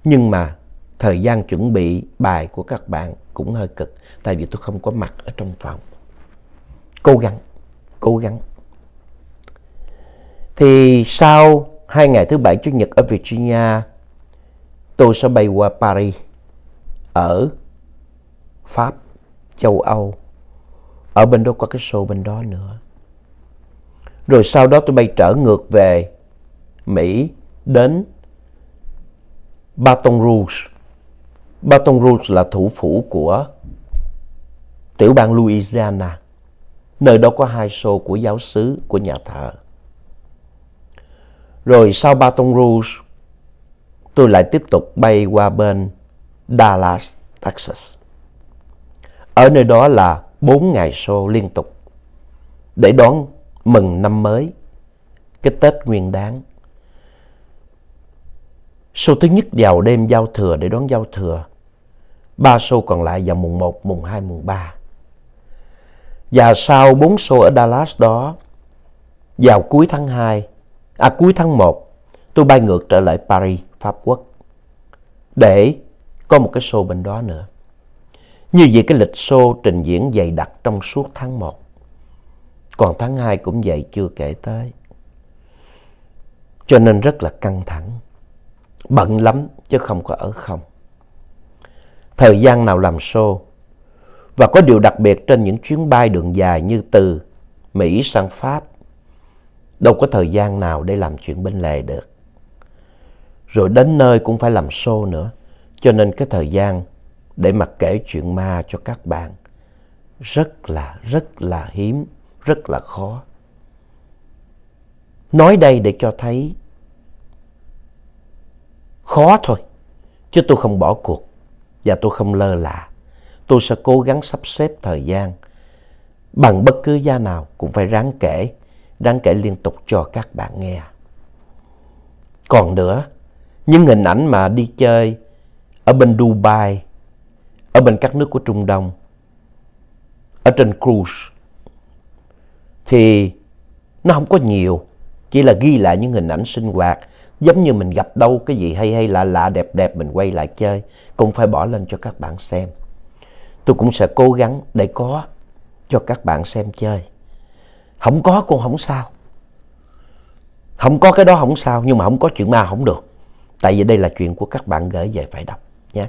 Nhưng mà thời gian chuẩn bị bài của các bạn cũng hơi cực tại vì tôi không có mặt ở trong phòng. Cố gắng, cố gắng. Thì sau hai ngày thứ bảy chủ nhật ở Virginia tôi sẽ bay qua Paris, ở Pháp, châu Âu, ở bên đó có cái show bên đó nữa. Rồi sau đó tôi bay trở ngược về Mỹ đến Baton Rouge. Baton Rouge là thủ phủ của tiểu bang Louisiana. Nơi đó có hai show của giáo sứ, của nhà thờ. Rồi sau Baton Rouge, tôi lại tiếp tục bay qua bên Dallas, Texas. Ở nơi đó là 4 ngày show liên tục để đón mừng năm mới, cái Tết nguyên đáng. Show thứ nhất vào đêm giao thừa để đón giao thừa. Ba show còn lại vào mùng 1, mùng 2, mùng 3. Và sau 4 show ở Dallas đó, vào cuối tháng 2, à cuối tháng 1, tôi bay ngược trở lại Paris. Pháp Quốc để có một cái show bên đó nữa. Như vậy cái lịch show trình diễn dày đặc trong suốt tháng 1. Còn tháng 2 cũng vậy chưa kể tới. Cho nên rất là căng thẳng. Bận lắm chứ không có ở không. Thời gian nào làm show. Và có điều đặc biệt trên những chuyến bay đường dài như từ Mỹ sang Pháp. Đâu có thời gian nào để làm chuyện bên lề được rồi đến nơi cũng phải làm show nữa. Cho nên cái thời gian để mà kể chuyện ma cho các bạn rất là rất là hiếm, rất là khó. Nói đây để cho thấy khó thôi, chứ tôi không bỏ cuộc và tôi không lơ là. Tôi sẽ cố gắng sắp xếp thời gian bằng bất cứ gia nào cũng phải ráng kể, ráng kể liên tục cho các bạn nghe. Còn nữa, những hình ảnh mà đi chơi ở bên Dubai, ở bên các nước của Trung Đông, ở trên cruise thì nó không có nhiều, chỉ là ghi lại những hình ảnh sinh hoạt giống như mình gặp đâu cái gì hay hay lạ lạ đẹp đẹp mình quay lại chơi cũng phải bỏ lên cho các bạn xem. Tôi cũng sẽ cố gắng để có cho các bạn xem chơi. Không có cũng không sao. Không có cái đó không sao nhưng mà không có chuyện ma không được. Tại vì đây là chuyện của các bạn gửi về phải đọc nhé.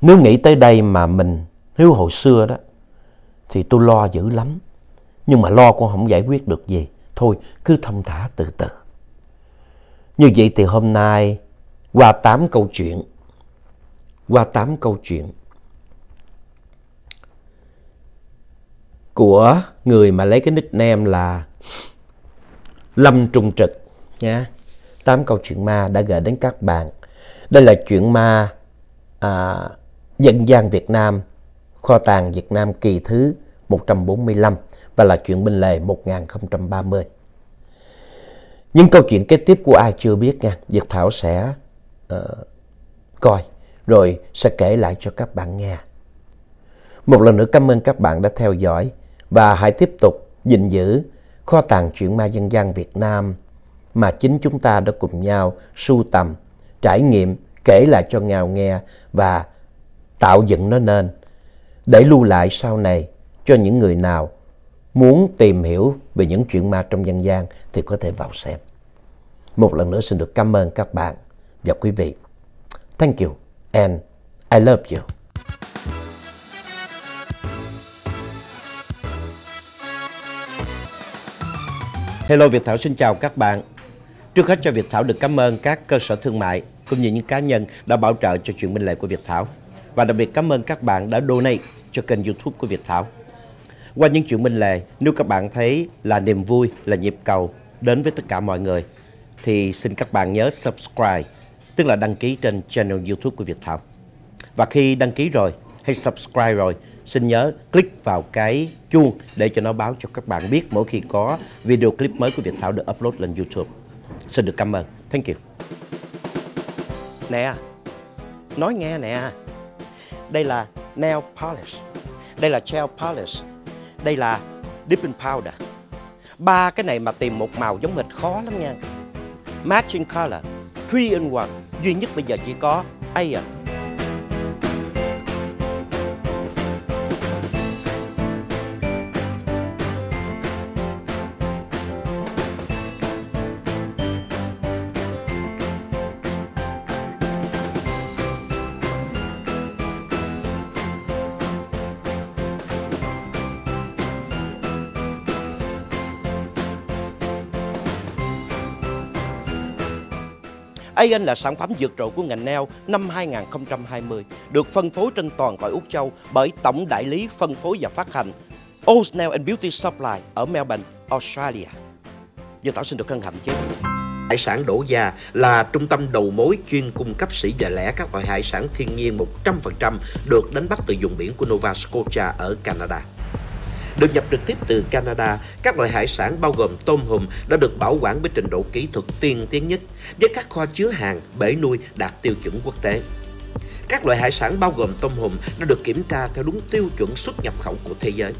Nếu nghĩ tới đây mà mình nếu hồi xưa đó thì tôi lo dữ lắm. Nhưng mà lo cũng không giải quyết được gì. Thôi cứ thông thả từ từ. Như vậy thì hôm nay qua tám câu chuyện. Qua tám câu chuyện. Của người mà lấy cái nickname là Lâm Trung Trực nha dạ. Tám câu chuyện ma đã gửi đến các bạn. Đây là chuyện ma à, dân gian Việt Nam, kho tàng Việt Nam kỳ thứ 145 và là chuyện binh lề 1030. Những câu chuyện kế tiếp của ai chưa biết nha, Việt Thảo sẽ uh, coi rồi sẽ kể lại cho các bạn nghe. Một lần nữa cảm ơn các bạn đã theo dõi và hãy tiếp tục gìn giữ kho tàng truyện ma dân gian Việt Nam mà chính chúng ta đã cùng nhau sưu tầm, trải nghiệm, kể lại cho Ngào nghe và tạo dựng nó nên để lưu lại sau này cho những người nào muốn tìm hiểu về những chuyện ma trong dân gian thì có thể vào xem. Một lần nữa xin được cảm ơn các bạn và quý vị. Thank you and I love you. Hello Việt Thảo xin chào các bạn. Trước hết cho Việt Thảo được cảm ơn các cơ sở thương mại cũng như những cá nhân đã bảo trợ cho chuyện minh lệ của Việt Thảo. Và đặc biệt cảm ơn các bạn đã donate cho kênh youtube của Việt Thảo. Qua những chuyện minh lệ, nếu các bạn thấy là niềm vui, là nhịp cầu đến với tất cả mọi người, thì xin các bạn nhớ subscribe, tức là đăng ký trên channel youtube của Việt Thảo. Và khi đăng ký rồi, hay subscribe rồi, xin nhớ click vào cái chuông để cho nó báo cho các bạn biết mỗi khi có video clip mới của Việt Thảo được upload lên YouTube. Xin được cảm ơn. Thank you. Nè, nói nghe nè. Đây là nail polish. Đây là gel polish. Đây là dipping powder. Ba cái này mà tìm một màu giống hệt khó lắm nha. Matching color, 3 in 1, duy nhất bây giờ chỉ có Ayer AN là sản phẩm vượt trội của ngành neo năm 2020, được phân phối trên toàn cõi Úc Châu bởi tổng đại lý phân phối và phát hành O's Nail and Beauty Supply ở Melbourne, Australia. Dương Thảo xin được hân hạnh chứ. Hải sản Đổ Gia là trung tâm đầu mối chuyên cung cấp sỉ và lẻ các loại hải sản thiên nhiên 100% được đánh bắt từ vùng biển của Nova Scotia ở Canada được nhập trực tiếp từ Canada. Các loại hải sản bao gồm tôm hùm đã được bảo quản với trình độ kỹ thuật tiên tiến nhất với các kho chứa hàng, bể nuôi đạt tiêu chuẩn quốc tế. Các loại hải sản bao gồm tôm hùm đã được kiểm tra theo đúng tiêu chuẩn xuất nhập khẩu của thế giới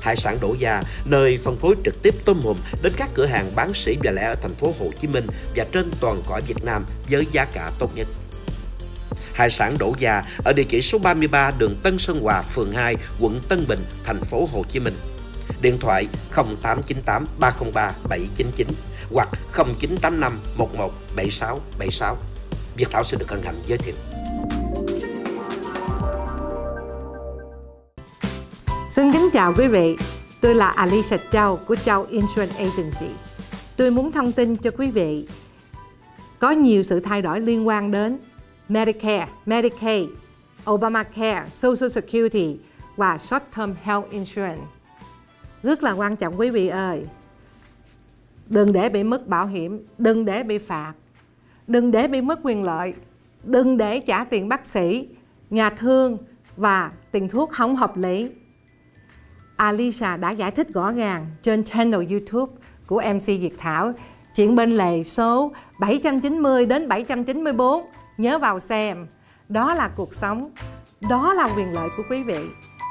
hải sản đổ già, nơi phân phối trực tiếp tôm hùm đến các cửa hàng bán sỉ và lẻ ở thành phố Hồ Chí Minh và trên toàn cõi Việt Nam với giá cả tốt nhất hải sản Đỗ già ở địa chỉ số 33 đường Tân Sơn Hòa, phường 2, quận Tân Bình, thành phố Hồ Chí Minh. Điện thoại 0898 303 799 hoặc 0985 11 76 76. Việt Thảo sẽ được hân hạnh giới thiệu. Xin kính chào quý vị, tôi là Alicia Châu của Châu Insurance Agency. Tôi muốn thông tin cho quý vị có nhiều sự thay đổi liên quan đến Medicare, Medicaid, Obamacare, Social Security và Short Term Health Insurance. Rất là quan trọng quý vị ơi. Đừng để bị mất bảo hiểm, đừng để bị phạt, đừng để bị mất quyền lợi, đừng để trả tiền bác sĩ, nhà thương và tiền thuốc không hợp lý. Alicia đã giải thích rõ ràng trên channel YouTube của MC Diệt Thảo chuyện bên lề số 790 đến 794 nhớ vào xem đó là cuộc sống đó là quyền lợi của quý vị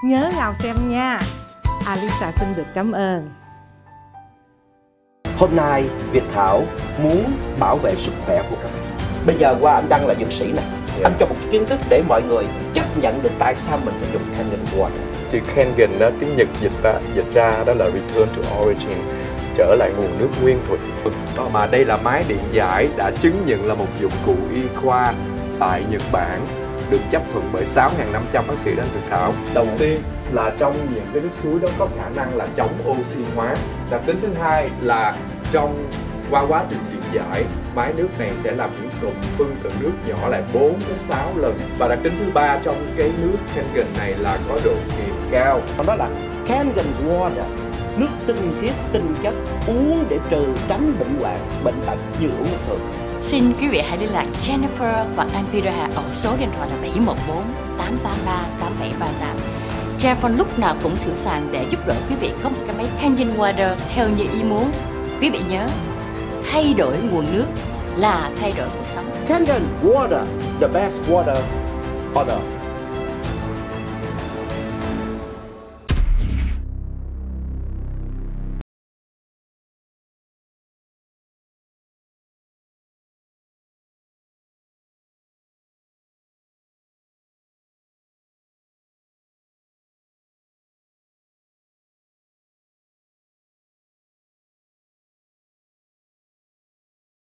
nhớ vào xem nha alisa xin được cảm ơn hôm nay việt thảo muốn bảo vệ sức khỏe của các bạn bây giờ qua anh đăng là dược sĩ này yeah. Dạ. anh cho một kiến thức để mọi người chấp nhận được tại sao mình phải dùng kangen water chữ kangen đó tiếng nhật dịch ra, dịch ra đó là return to origin trở lại nguồn nước nguyên thủy mà đây là máy điện giải đã chứng nhận là một dụng cụ y khoa tại Nhật Bản được chấp thuận bởi 6.500 bác sĩ đang thực thảo. Đầu tiên là trong những cái nước suối đó có khả năng là chống oxy hóa. Đặc tính thứ hai là trong qua quá trình điện giải máy nước này sẽ làm những cụm phân tử nước nhỏ lại 4 đến 6 lần và đặc tính thứ ba trong cái nước Kangen này là có độ kiềm cao. Đó là Kangen water nước tinh khiết tinh chất uống để trừ tránh bệnh hoạn bệnh tật như uống bình thường Xin quý vị hãy liên lạc Jennifer và anh Peter Hà ở số điện thoại là 714 833 8738. Jennifer lúc nào cũng sẵn sàng để giúp đỡ quý vị có một cái máy Canyon Water theo như ý muốn. Quý vị nhớ, thay đổi nguồn nước là thay đổi cuộc sống. Canyon Water, the best water on earth.